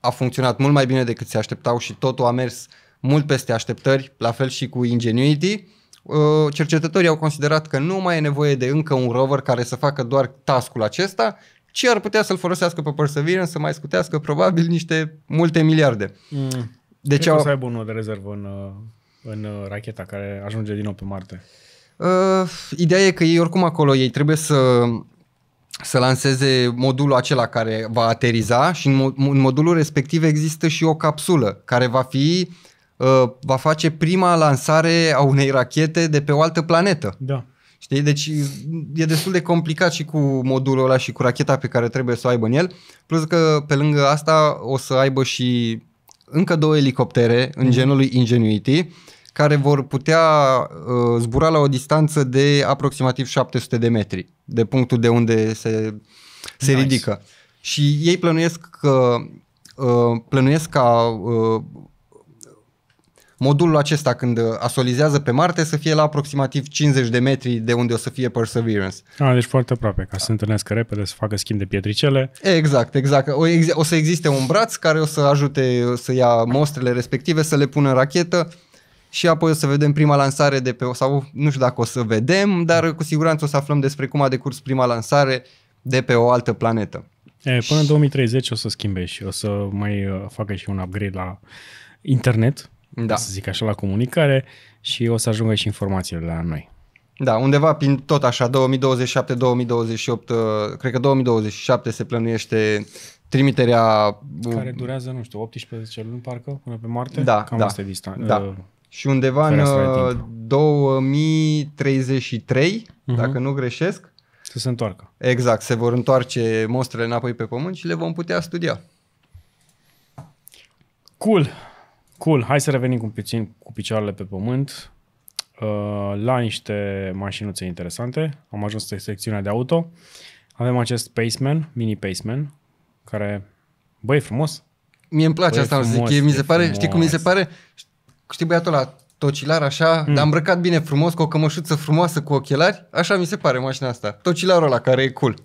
a funcționat mult mai bine decât se așteptau și totul a mers mult peste așteptări, la fel și cu Ingenuity, uh, Uh, cercetătorii au considerat că nu mai e nevoie de încă un rover care să facă doar tascul acesta, ci ar putea să-l folosească pe Perseverance să mai scutească probabil niște multe miliarde. Mm. Deci Cred au... să aibă unul de rezervă în, uh, în uh, racheta care ajunge din nou pe Marte. Uh, ideea e că ei oricum acolo, ei trebuie să să lanseze modulul acela care va ateriza și în, mo- în modulul respectiv există și o capsulă care va fi uh, Uh, va face prima lansare a unei rachete de pe o altă planetă. Da. Știi? Deci e destul de complicat și cu modulul ăla și cu racheta pe care trebuie să o aibă în el. Plus că pe lângă asta o să aibă și încă două elicoptere în mhm. genul lui Ingenuity care vor putea uh, zbura la o distanță de aproximativ 700 de metri de punctul de unde se, se nice. ridică. Și ei plănuiesc că uh, plănuiesc ca uh, modulul acesta când uh, asolizează pe Marte să fie la aproximativ 50 de metri de unde o să fie Perseverance. A, deci foarte aproape, ca să se întâlnească repede, să facă schimb de pietricele. Exact, exact. O, ex- o să existe un braț care o să ajute uh, să ia mostrele respective, să le pună în rachetă și apoi o să vedem prima lansare de pe, sau nu știu dacă o să vedem, dar cu siguranță o să aflăm despre cum a decurs prima lansare de pe o altă planetă. E, până în 2030 o să schimbe și o să mai uh, facă și un upgrade la internet, da. să zic așa, la comunicare și o să ajungă și informațiile la noi. Da, undeva prin tot așa, 2027-2028, uh, cred că 2027 se plănuiește trimiterea... Uh, Care durează, nu știu, 18 luni parcă, până pe Marte? Da, Cam da, asta distan- da. Uh, și undeva în 2033, uh-huh. Mhm. dacă nu greșesc... Să se întoarcă. Exact, se vor întoarce mostrele înapoi pe Pământ și le vom putea studia. Cool! Cool, hai să revenim cu puțin cu picioarele pe pământ uh, la niște mașinuțe interesante. Am ajuns la secțiunea de auto. Avem acest Paceman, mini Paceman, care, băi, frumos. Mie îmi place băi, asta, frumos, zic, e, mi se pare, frumos. știi cum mi se pare? Știi băiatul ăla tocilar așa, mm. dar îmbrăcat bine frumos, cu o cămășuță frumoasă, cu ochelari, așa mi se pare mașina asta. Tocilarul ăla care e cool.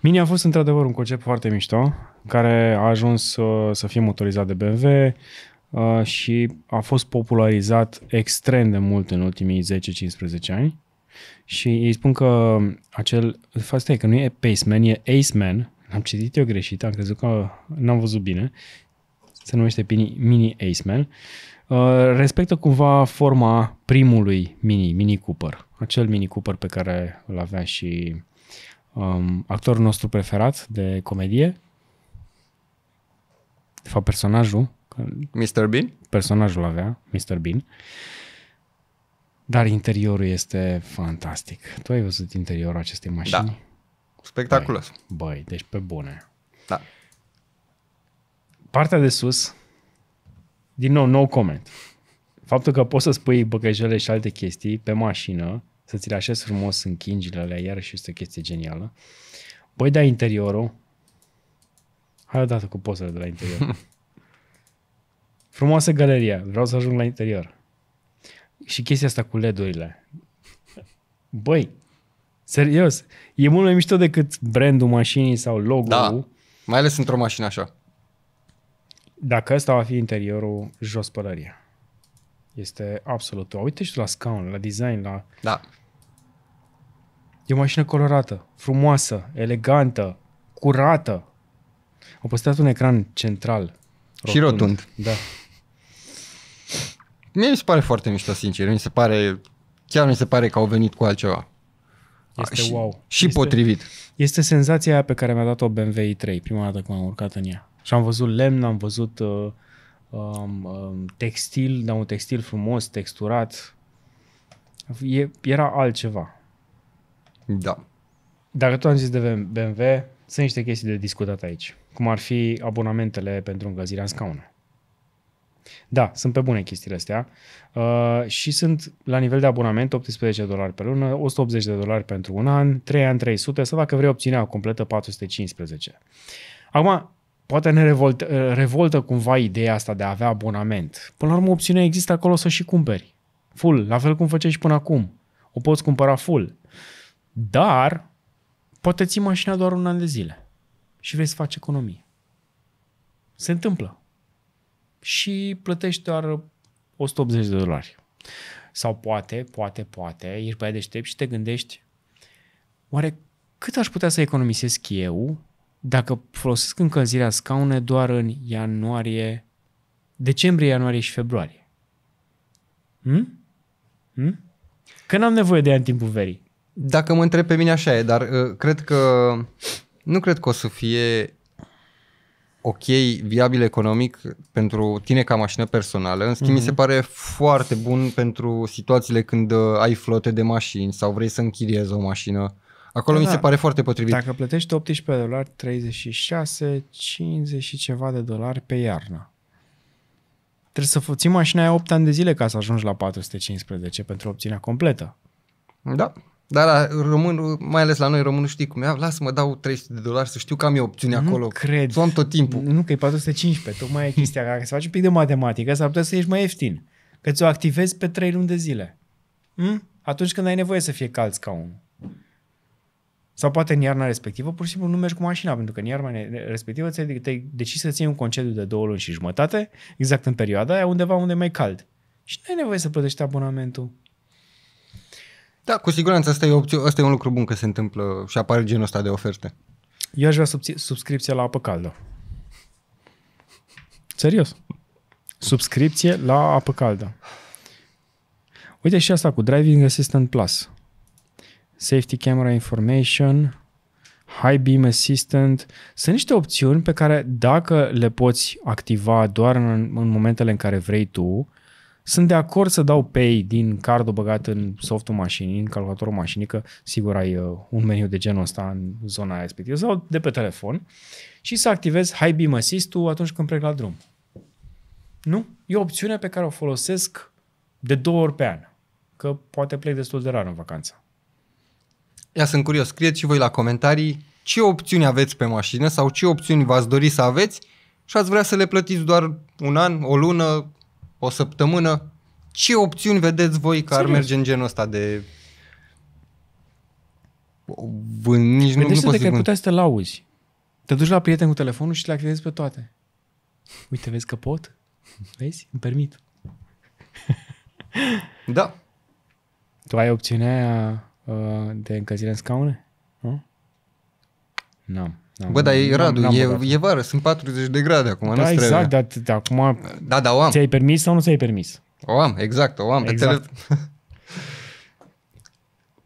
Mini a fost într-adevăr un concept foarte mișto, care a ajuns uh, să fie motorizat de BMW, Uh, și a fost popularizat extrem de mult în ultimii 10-15 ani. Și îi spun că acel, de fapt stai, că nu e Paceman, e Aceman. Am citit eu greșit, am crezut că n-am văzut bine. Se numește Mini, mini Aceman. Uh, respectă cumva forma primului Mini, Mini Cooper. Acel Mini Cooper pe care îl avea și um, actorul nostru preferat de comedie. De fapt, personajul Mr. Bean? Personajul avea, Mr. Bean. Dar interiorul este fantastic. Tu ai văzut interiorul acestei da. mașini? Da. Spectaculos. Băi, băi deci pe bune. Da. Partea de sus, din nou, no comment. Faptul că poți să spui băgăjele și alte chestii pe mașină, să ți le așezi frumos în chingile alea, iarăși este o chestie genială. Băi, da interiorul. Hai o dată cu pozele de la interior. *laughs* Frumoasă galeria, vreau să ajung la interior. Și chestia asta cu LED-urile. Băi, serios, e mult mai mișto decât brandul mașinii sau logo-ul. Da, mai ales într-o mașină așa. Dacă ăsta va fi interiorul, jos pălăria. Este absolut. Uite și la scaun, la design, la... Da. E o mașină colorată, frumoasă, elegantă, curată. Au păstrat un ecran central. Rotund. Și rotund. Da. Mie mi se pare foarte mișto, sincer. Mi se pare, chiar mi se pare că au venit cu altceva. Este și, wow. Și este, potrivit. Este senzația aia pe care mi-a dat-o BMW i3 prima dată când am urcat în ea. Și am văzut lemn, am văzut uh, um, um, textil, dar un textil frumos, texturat. E, era altceva. Da. Dacă tu am zis de BMW, sunt niște chestii de discutat aici. Cum ar fi abonamentele pentru încălzirea în scaune. Da, sunt pe bune chestiile astea uh, și sunt la nivel de abonament 18 dolari pe lună, 180 de dolari pentru un an, 3 ani 300 sau dacă vrei o completă 415. Acum, poate ne revoltă, uh, revoltă cumva ideea asta de a avea abonament. Până la urmă, opțiunea există acolo să și cumperi. Full, la fel cum făceai și până acum. O poți cumpăra full. Dar poate ții mașina doar un an de zile și vrei să faci economie. Se întâmplă și plătești doar 180 de dolari. Sau poate, poate, poate, ești băiat deștept și te gândești oare cât aș putea să economisesc eu dacă folosesc încălzirea scaune doar în ianuarie, decembrie, ianuarie și februarie? Hmm? Hmm? Că n-am nevoie de ea în timpul verii. Dacă mă întreb pe mine așa e, dar uh, cred că nu cred că o să fie ok, viabil economic pentru tine ca mașină personală, în schimb mm-hmm. mi se mhm. pare foarte bun pentru situațiile când uh, ai flote de mașini sau vrei să închiriezi o mașină. Acolo da, mi se da. pare foarte potrivit. Dacă plătești 18 dolari, 36, 50 și ceva de dolari pe iarnă. Trebuie să ții mașina aia 8 ani de zile ca să ajungi la 415 pentru obținerea completă. Da. Dar la român, mai ales la noi românul știi cum e? Lasă-mă, dau 300 de dolari să știu că am eu opțiune nu acolo. cred. Să tot timpul. Nu, că e 415. Tocmai e chestia Dacă se face un pic de matematică, s-ar putea să ieși mai ieftin. Că ți-o activezi pe 3 luni de zile. Hm? Atunci când ai nevoie să fie cald unul. Sau poate în iarna respectivă pur și simplu nu mergi cu mașina, pentru că în iarna respectivă ți-ai, te decis să ții un concediu de două luni și jumătate, exact în perioada aia, undeva unde e mai cald. Și nu ai nevoie să plătești abonamentul. Da, cu siguranță asta e, opțiune, asta e un lucru bun că se întâmplă și apare genul ăsta de oferte. Eu aș vrea subți- subscripție la apă caldă. Serios. Subscripție la apă caldă. Uite și asta cu Driving Assistant Plus. Safety Camera Information, High Beam Assistant. Sunt niște opțiuni pe care dacă le poți activa doar în, în momentele în care vrei tu, uh, sunt de acord să dau pay din cardul băgat în softul mașinii, în calculatorul mașinii, că sigur ai uh, un meniu de genul ăsta în zona respectivă, sau de pe telefon, și să activez High Beam assist atunci când plec la drum. Nu? E o opțiune pe care o folosesc de două ori pe an, că poate plec destul de rar în vacanță. Ia sunt curios, scrieți și voi la comentarii ce opțiuni aveți pe mașină sau ce opțiuni v-ați dori să aveți și ați vrea să le plătiți doar un an, o lună, o săptămână, ce opțiuni vedeți voi că Serios? ar merge în genul ăsta de... nici nu, păi nu pot că ai putea să te lauzi. Te duci la prieten cu telefonul și le activezi pe toate. Uite, vezi că pot? Vezi? Îmi permit. da. Tu ai opțiunea aia uh, de încălzire în scaune? Nu? N-am. Da. Bă, dar e Radu, e, e vară, sunt 40 de grade acum, da, nu exact, trebuie. Da, exact, dar acum da, da, o am. ți-ai permis sau nu ți-ai permis? O am, exact, o am. Exact. Pe tele... *laughs*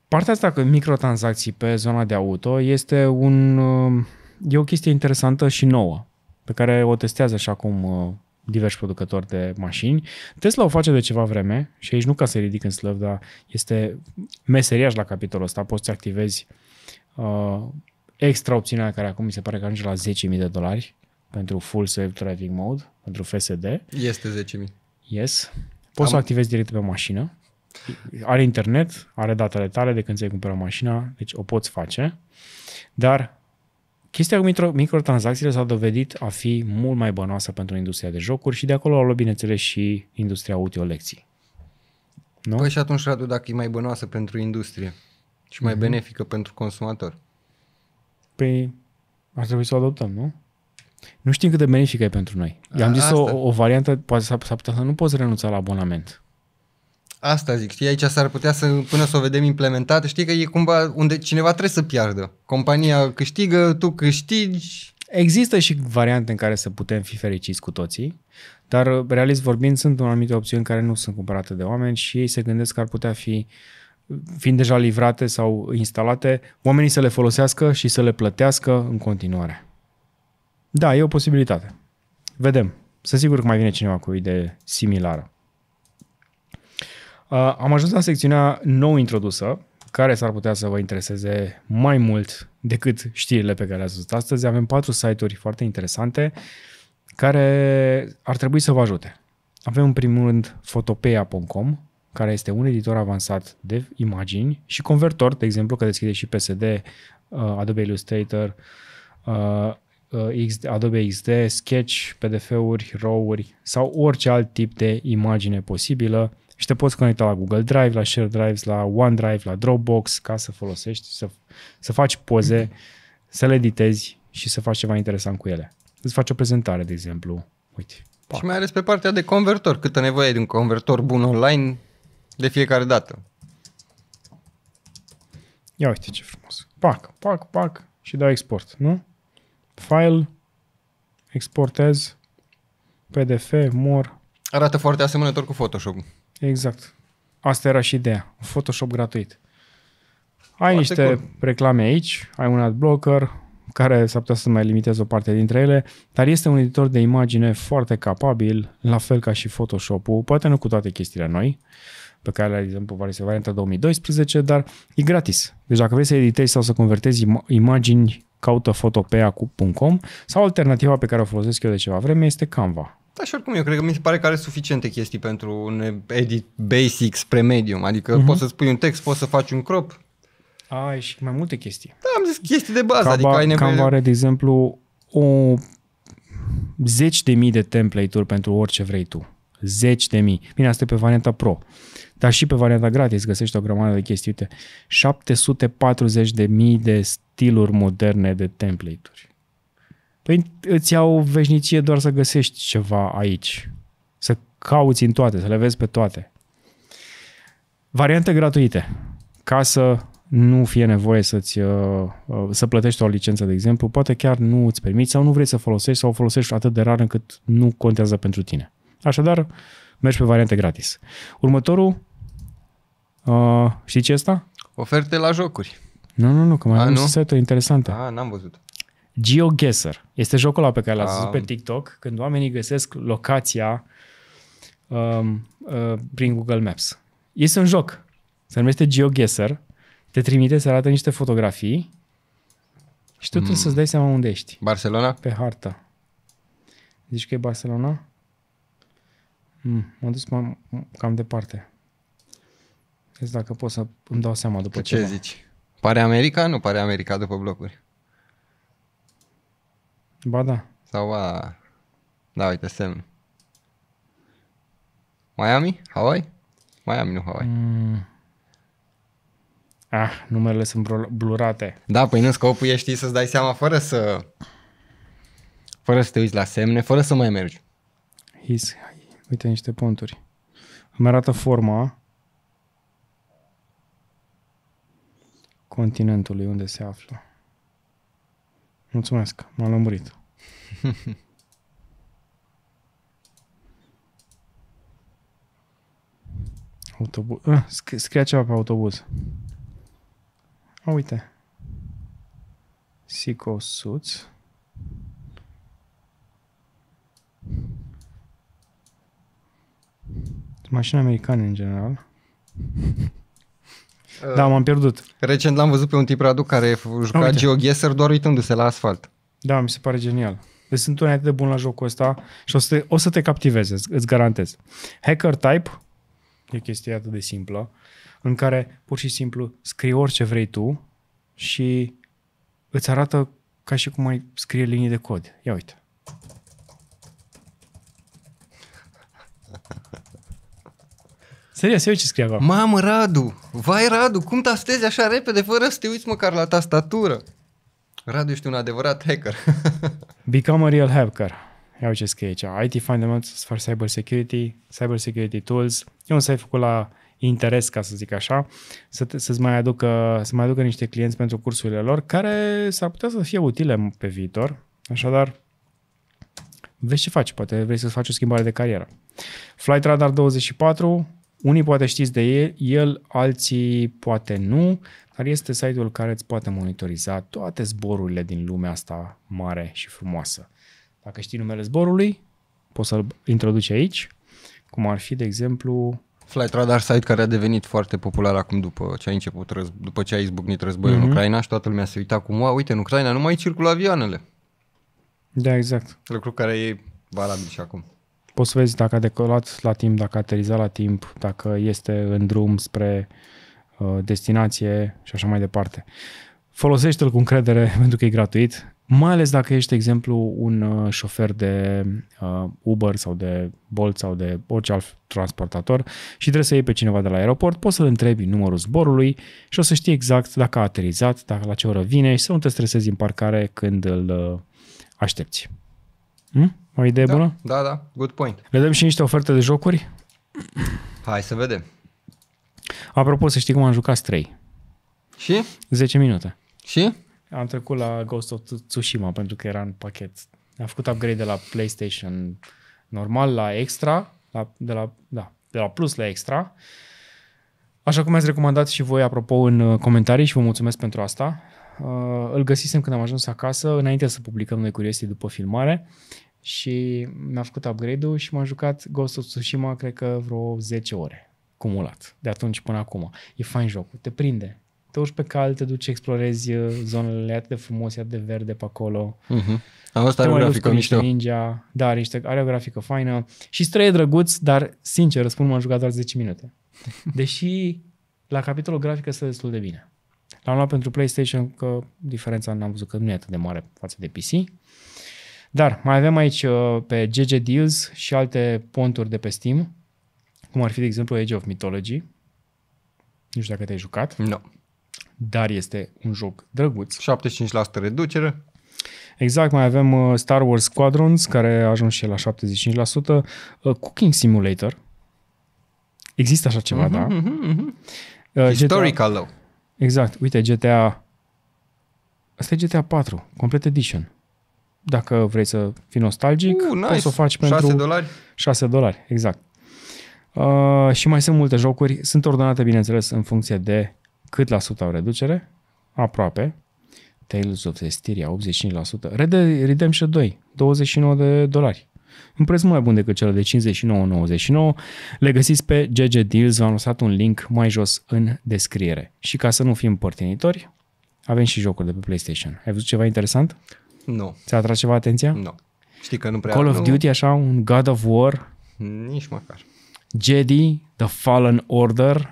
Partea asta cu microtransacții pe zona de auto este un, uh, e o chestie interesantă și nouă, pe care o testează și acum uh, diversi producători de mașini. Tesla o face de ceva vreme și aici nu ca să ridic în slăv, dar este meseriaș la capitolul ăsta, poți să activezi uh, opțiunea care acum mi se pare că ajunge la 10.000 de dolari pentru full self-driving mode, pentru FSD. Este 10.000. Yes. Poți Am... să o activezi direct pe mașină. Are internet, are datele tale de când ți-ai cumpărat mașina, deci o poți face. Dar chestia cu microtransacțiile s-a dovedit a fi mult mai bănoasă pentru industria de jocuri și de acolo au luat, bineînțeles, și industria audio lecții. Nu? Păi și atunci, Radu, dacă e mai bănoasă pentru industrie și mai mm-hmm. benefică pentru consumator. Păi ar trebui să o adoptăm, nu? Nu știm cât de benefică e pentru noi. i am zis o, o variantă, poate s-ar putea să nu poți renunța la abonament. Asta zic, știi, aici s-ar putea să, până să o vedem implementată, știi că e cumva unde cineva trebuie să piardă. Compania câștigă, tu câștigi. Există și variante în care să putem fi fericiți cu toții, dar realist vorbind sunt anumite opțiuni care nu sunt cumpărate de oameni și ei se gândesc că ar putea fi uh, fiind deja livrate sau instalate, oamenii să le folosească și să le plătească în continuare. Da, e o posibilitate. Vedem. Să sigur că mai vine cineva cu o idee similară. Uh, am ajuns la secțiunea nou introdusă, care s-ar putea să vă intereseze mai mult decât știrile pe care le-ați văzut astăzi. Avem patru site-uri foarte interesante care ar trebui să vă ajute. Avem în primul rând fotopeia.com, care este un editor avansat de imagini și convertor, de exemplu, că deschide și PSD, uh, Adobe Illustrator, uh, uh, Adobe XD, Sketch, PDF-uri, RAW-uri sau orice alt tip de imagine posibilă și te poți conecta la Google Drive, la Share Drives, la OneDrive, la Dropbox ca să folosești, să, să faci poze, să le editezi și să faci ceva interesant cu ele. Îți faci o prezentare, de exemplu. Uite. Pac. Și mai ales pe partea de convertor. Câtă nevoie ai de un convertor bun online de fiecare dată. Ia uite ce frumos. Pac, pac, pac și dau export, nu? File, exportez, PDF, mor. Arată foarte asemănător cu Photoshop. Exact. Asta era și ideea. Photoshop gratuit. Ai Foarte niște cool. reclame aici, ai un adblocker blocker care s-ar putea să mai limiteze o parte dintre ele, dar este un editor de imagine foarte capabil, la fel ca și Photoshop-ul, poate nu cu toate chestiile noi, pe care, de exemplu, este varianta 2012, dar e gratis. Deci dacă vrei să editezi sau să convertezi imagini, caută fotopea.com sau alternativa pe care o folosesc eu de ceva vreme este Canva. Da, și oricum eu cred că mi se pare că are suficiente chestii pentru un edit basic spre medium. Adică uh-huh. poți să spui un text, poți să faci un crop. Ai și mai multe chestii. Da, am zis chestii de bază. Canva, adică ai nevoie... Canva are, de exemplu, o zeci de mii de template-uri pentru orice vrei tu. Zeci de mii. Bine, asta e pe varianta Pro. Dar și pe varianta gratis găsești o grămadă de chestii. Uite, mii de stiluri moderne de template-uri. Păi îți iau veșnicie doar să găsești ceva aici. Să cauți în toate, să le vezi pe toate. Variante gratuite. Ca să nu fie nevoie să-ți, uh, uh, să plătești o licență, de exemplu, poate chiar nu îți permiți sau nu vrei să folosești sau o folosești atât de rar încât nu contează pentru tine. Așadar, mergi pe variante gratis. Următorul, Uh, știi ce asta? Oferte la jocuri. Nu, nu, nu, că mai A, am nu? seturi interesante. A, n-am văzut. GeoGuessr. Este jocul ăla pe care l-ați văzut pe TikTok, când oamenii găsesc locația um, uh, prin Google Maps. Este un joc. Se numește GeoGuessr. Te trimite să arată niște fotografii și tu mm. trebuie să-ți dai seama unde ești. Barcelona? Pe hartă. Zici că e Barcelona? Mm, m-am dus cam departe. Vezi deci dacă pot să îmi dau seama după ce Ce zici? Pare America? Nu pare America după blocuri. Ba da. Sau ba... Da, uite, semn. Miami? Hawaii? Miami, nu Hawaii. Mm. Ah, numerele sunt blurate. Da, păi nu, scopul e, știi, să-ți dai seama fără să... Fără să te uiți la semne, fără să mai mergi. His, uite niște ponturi. Îmi arată forma continentului unde se află. Mulțumesc, m-am lămurit. *laughs* autobuz. Ah, scria ceva pe autobuz. A, uite. Sico Suits. Mașini americane, în general. *laughs* Uh, da, m-am pierdut. Recent l-am văzut pe un tip Radu care juca Uite. GeoGuessr doar uitându-se la asfalt. Da, mi se pare genial. Deci sunt un atât de bun la jocul ăsta și o să te, o să te captiveze, îți garantez. Hacker Type e chestia atât de simplă în care pur și simplu scrii orice vrei tu și îți arată ca și cum ai scrie linii de cod. Ia uite. Serios, eu ce scrie acolo. Mamă, Radu! Vai, Radu, cum tastezi așa repede fără să te uiți măcar la tastatură? Radu, ești un adevărat hacker. *laughs* Become a real hacker. Iau ce scrie aici. IT Fundamentals for Cyber Security, Cyber Security Tools. E un site făcut la interes, ca să zic așa, să, să-ți mai aducă, să mai aducă niște clienți pentru cursurile lor, care s-ar putea să fie utile pe viitor. Așadar, vezi ce faci, poate vrei să faci o schimbare de carieră. Flight Radar 24, unii poate știți de el, el, alții poate nu, dar este site-ul care îți poate monitoriza toate zborurile din lumea asta mare și frumoasă. Dacă știi numele zborului, poți să-l introduci aici, cum ar fi, de exemplu, Flight Radar Site care a devenit foarte popular acum după ce a început, răz- după ce a izbucnit războiul mm-hmm. în mhm. Ucraina și toată lumea se uita cum, uite, în Ucraina nu mai circulă avioanele. Da, exact. Lucru care e valabil și acum. Poți să vezi dacă a decolat la timp, dacă a aterizat la timp, dacă este în drum spre uh, destinație și așa mai departe. Folosește-l cu încredere *laughs* pentru că e gratuit, mai ales dacă ești, de exemplu, un uh, șofer de uh, Uber sau de Bolt sau de orice alt transportator și trebuie să iei pe cineva de la aeroport, poți să-l întrebi numărul zborului și o să știi exact dacă a aterizat, dacă la ce oră vine și să nu te stresezi în parcare când îl uh, aștepți. Hmm? O idee da, bună? Da, da, good point. Le dăm și niște oferte de jocuri? Hai să vedem. Apropo, să știi cum am jucat Stray. Și? 10 minute. Și? Am trecut la Ghost of Tsushima pentru că era în pachet. Am făcut upgrade de la PlayStation normal la extra, la, de, la, da, de la plus la extra. Așa cum ați recomandat și voi, apropo, în uh, comentarii și vă mulțumesc pentru asta. Uh, îl găsisem când am ajuns acasă, înainte să publicăm noi curiosii după filmare și mi-a făcut upgrade-ul și m a jucat Ghost of Tsushima, cred că vreo 10 ore cumulat, de atunci până acum. E fain jocul, te prinde. Te urci pe cal, te duci, explorezi uh, zonele atât de frumos, atât de verde pe acolo. Uh-huh. Am asta are o grafică mișto. Ninja. Da, are, niște, are o grafică faină și străie drăguț, dar sincer, răspund, m-am jucat doar 10 minute. *laughs* Deși la capitolul grafică stă destul de bine. L-am luat pentru PlayStation că diferența n-am văzut că nu e atât de mare față de PC. Dar mai avem aici uh, pe GG Deals și alte ponturi de pe Steam, cum ar fi, de exemplu, Age of Mythology. Nu știu dacă te-ai jucat. Nu. No. Dar este un joc drăguț. 75% reducere. Exact, mai avem uh, Star Wars Squadrons, care a ajuns și la 75%. Uh, Cooking Simulator. Există așa ceva, mm-hmm, da? Mm-hmm, mm-hmm. Historical, GTA... Exact. Uite, GTA... Asta e GTA 4, Complete Edition dacă vrei să fii nostalgic, uh, nice. poți să o faci pentru 6 dolari. 6 dolari, exact. Uh, și mai sunt multe jocuri, sunt ordonate, bineînțeles, în funcție de cât la sută au reducere, aproape. Tales of Estiria, 85%. Red Dead Redemption 2, 29 de dolari. Un preț mai bun decât cel de 59,99. Le găsiți pe GG Deals, v-am lăsat un link mai jos în descriere. Și ca să nu fim părtinitori, avem și jocuri de pe PlayStation. Ai văzut ceva interesant? Nu. Ți-a atras ceva atenția? Nu. Știi că nu prea... Call nu... of Duty, așa, un God of War? Nici măcar. Jedi, The Fallen Order,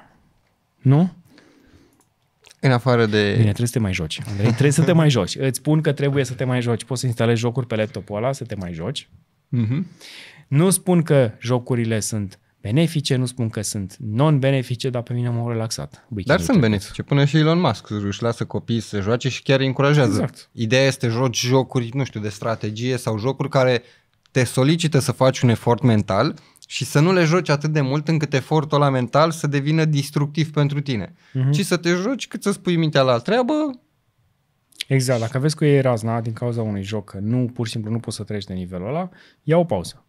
nu? În afară de... Bine, trebuie să te mai joci. Andrei, trebuie să te mai joci. *laughs* Îți spun că trebuie să te mai joci. Poți să instalezi jocuri pe laptopul ăla, să te mai joci. Mm-hmm. Nu spun că jocurile sunt benefice, nu spun că sunt non-benefice, dar pe mine m-au relaxat. Dar sunt benefice, până și Elon Musk își lasă copiii să joace și chiar îi încurajează. Exact. Ideea este joci jocuri, nu știu, de strategie sau jocuri care te solicită să faci un efort mental și să nu le joci atât de mult încât efortul ăla mental să devină destructiv pentru tine, uh-huh. ci să te joci cât să spui mintea la treabă. Exact, dacă vezi că e razna din cauza unui joc, că nu, pur și simplu nu poți să treci de nivelul ăla, ia o pauză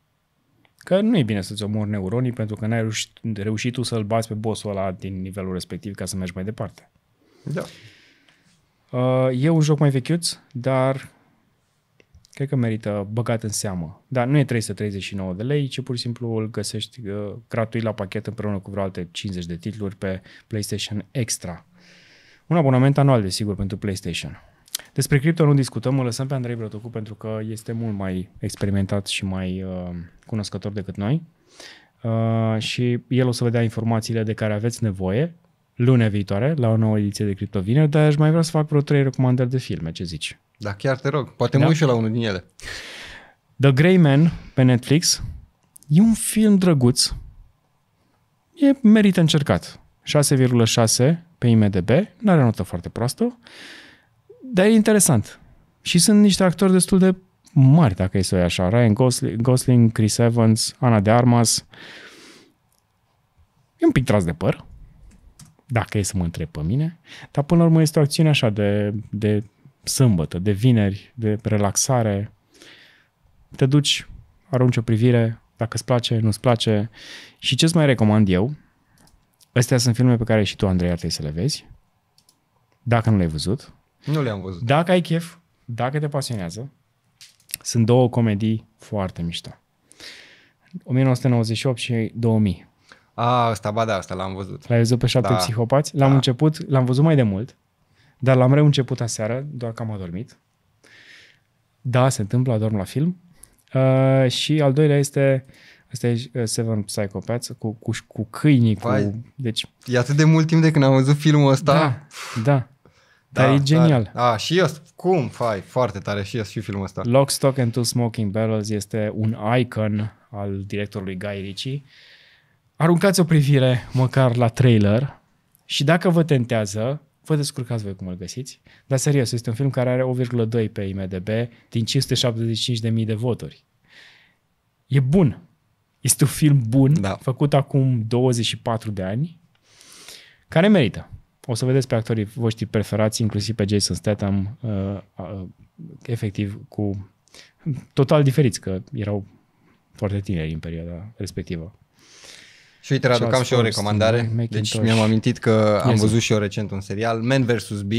Că nu e bine să-ți omori neuronii pentru că n-ai reușit, reușit tu să-l bați pe bossul ăla din nivelul respectiv ca să mergi mai departe. Da. Uh, e un joc mai vechiuț, dar cred că merită băgat în seamă. Dar nu e 339 de lei, ci pur și simplu îl găsești uh, gratuit la pachet împreună cu vreo alte 50 de titluri pe PlayStation Extra. Un abonament anual, desigur, pentru PlayStation. Despre cripto nu discutăm, o lăsăm pe Andrei Brătocu pentru că este mult mai experimentat și mai uh, cunoscător decât noi. Uh, și el o să vă dea informațiile de care aveți nevoie lunea viitoare la o nouă ediție de Crypto Vineri, dar aș mai vrea să fac vreo trei recomandări de filme, ce zici? Da, chiar te rog, poate da? mă uit și la unul din ele. The Grey Man pe Netflix e un film drăguț, e merită încercat. 6,6 pe IMDB, nu are notă foarte proastă. Uh, dar e interesant. Și sunt niște actori destul de mari, dacă e să o așa. Ryan Gosling, Chris Evans, Ana de Armas. E un pic tras de păr, dacă e să mă întreb pe mine. Dar până la urmă este o acțiune așa de, de sâmbătă, de vineri, de relaxare. Te duci, arunci o privire, dacă îți place, nu-ți place. Și ce-ți mai recomand eu? Astea sunt filme pe care și tu, Andrei, ar trebui să le vezi. Dacă nu le-ai văzut, nu le-am văzut. Dacă ai chef, dacă te pasionează, sunt două comedii foarte mișto. 1998 și 2000. A, ăsta, ba da, asta l-am văzut. L-ai văzut pe șapte da. psihopați? L-am da. început, l-am văzut mai de mult, dar l-am reînceput aseară, doar că am adormit. Da, se întâmplă, adorm la film. Uh, și al doilea este Asta e uh, Seven Psychopaths cu, cu, cu câinii, Vai, cu... Deci... E atât de mult timp de când am văzut filmul ăsta. Da, da. Da, Dar e da, da. genial. Tare. A, și eu, cum fai, foarte tare și eu și filmul ăsta. Lock, Stock and Two Smoking Barrels este un icon al directorului Guy Ritchie. Aruncați o privire măcar la trailer și dacă vă tentează, vă descurcați voi cum îl găsiți. Dar serios, este un film care are 1,2 pe IMDB din 575.000 de voturi. E bun. Este un film bun, da. făcut acum 24 de ani, care merită. O să vedeți pe actorii voștri preferați, inclusiv pe Jason Statham, uh, uh, efectiv cu total diferiți, că erau foarte tineri în perioada respectivă. Și uite, aducam și o recomandare. Deci mi-am amintit că am yes. văzut și eu recent un serial, Man vs. B,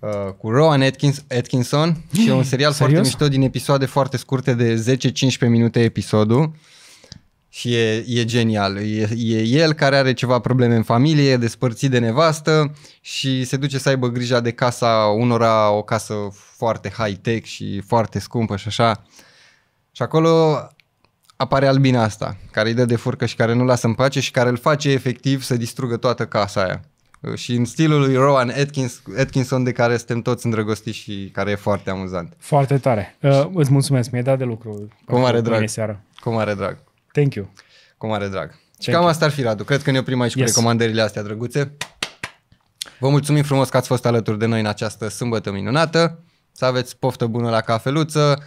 Uh, cu Rowan Atkins, Atkinson și e un serial *gasps* Serios? foarte mișto din episoade foarte scurte de 10-15 minute episodul și e, e genial. E, e el care are ceva probleme în familie, e despărțit de nevastă și se duce să aibă grija de casa unora, o casă foarte high-tech și foarte scumpă și așa. Și acolo apare albina asta, care îi dă de furcă și care nu lasă în pace și care îl face efectiv să distrugă toată casa aia. Și în stilul lui Rowan Atkins, Atkinson, de care suntem toți îndrăgostiți și care e foarte amuzant. Foarte tare. Uh, îți mulțumesc, mi-ai dat de lucru. Cum are drag. Seara. are drag. Thank you. Cu mare drag. Thank și cam you. asta ar fi, Radu. Cred că ne oprim aici yes. cu recomandările astea drăguțe. Vă mulțumim frumos că ați fost alături de noi în această sâmbătă minunată. Să aveți poftă bună la cafeluță,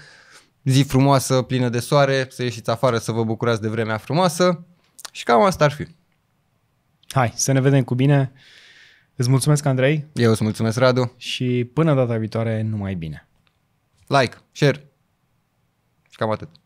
zi frumoasă, plină de soare, să ieșiți afară să vă bucurați de vremea frumoasă și cam asta ar fi. Hai, să ne vedem cu bine. Îți mulțumesc, Andrei. Eu îți mulțumesc, Radu. Și până data viitoare, numai bine. Like, share și cam atât.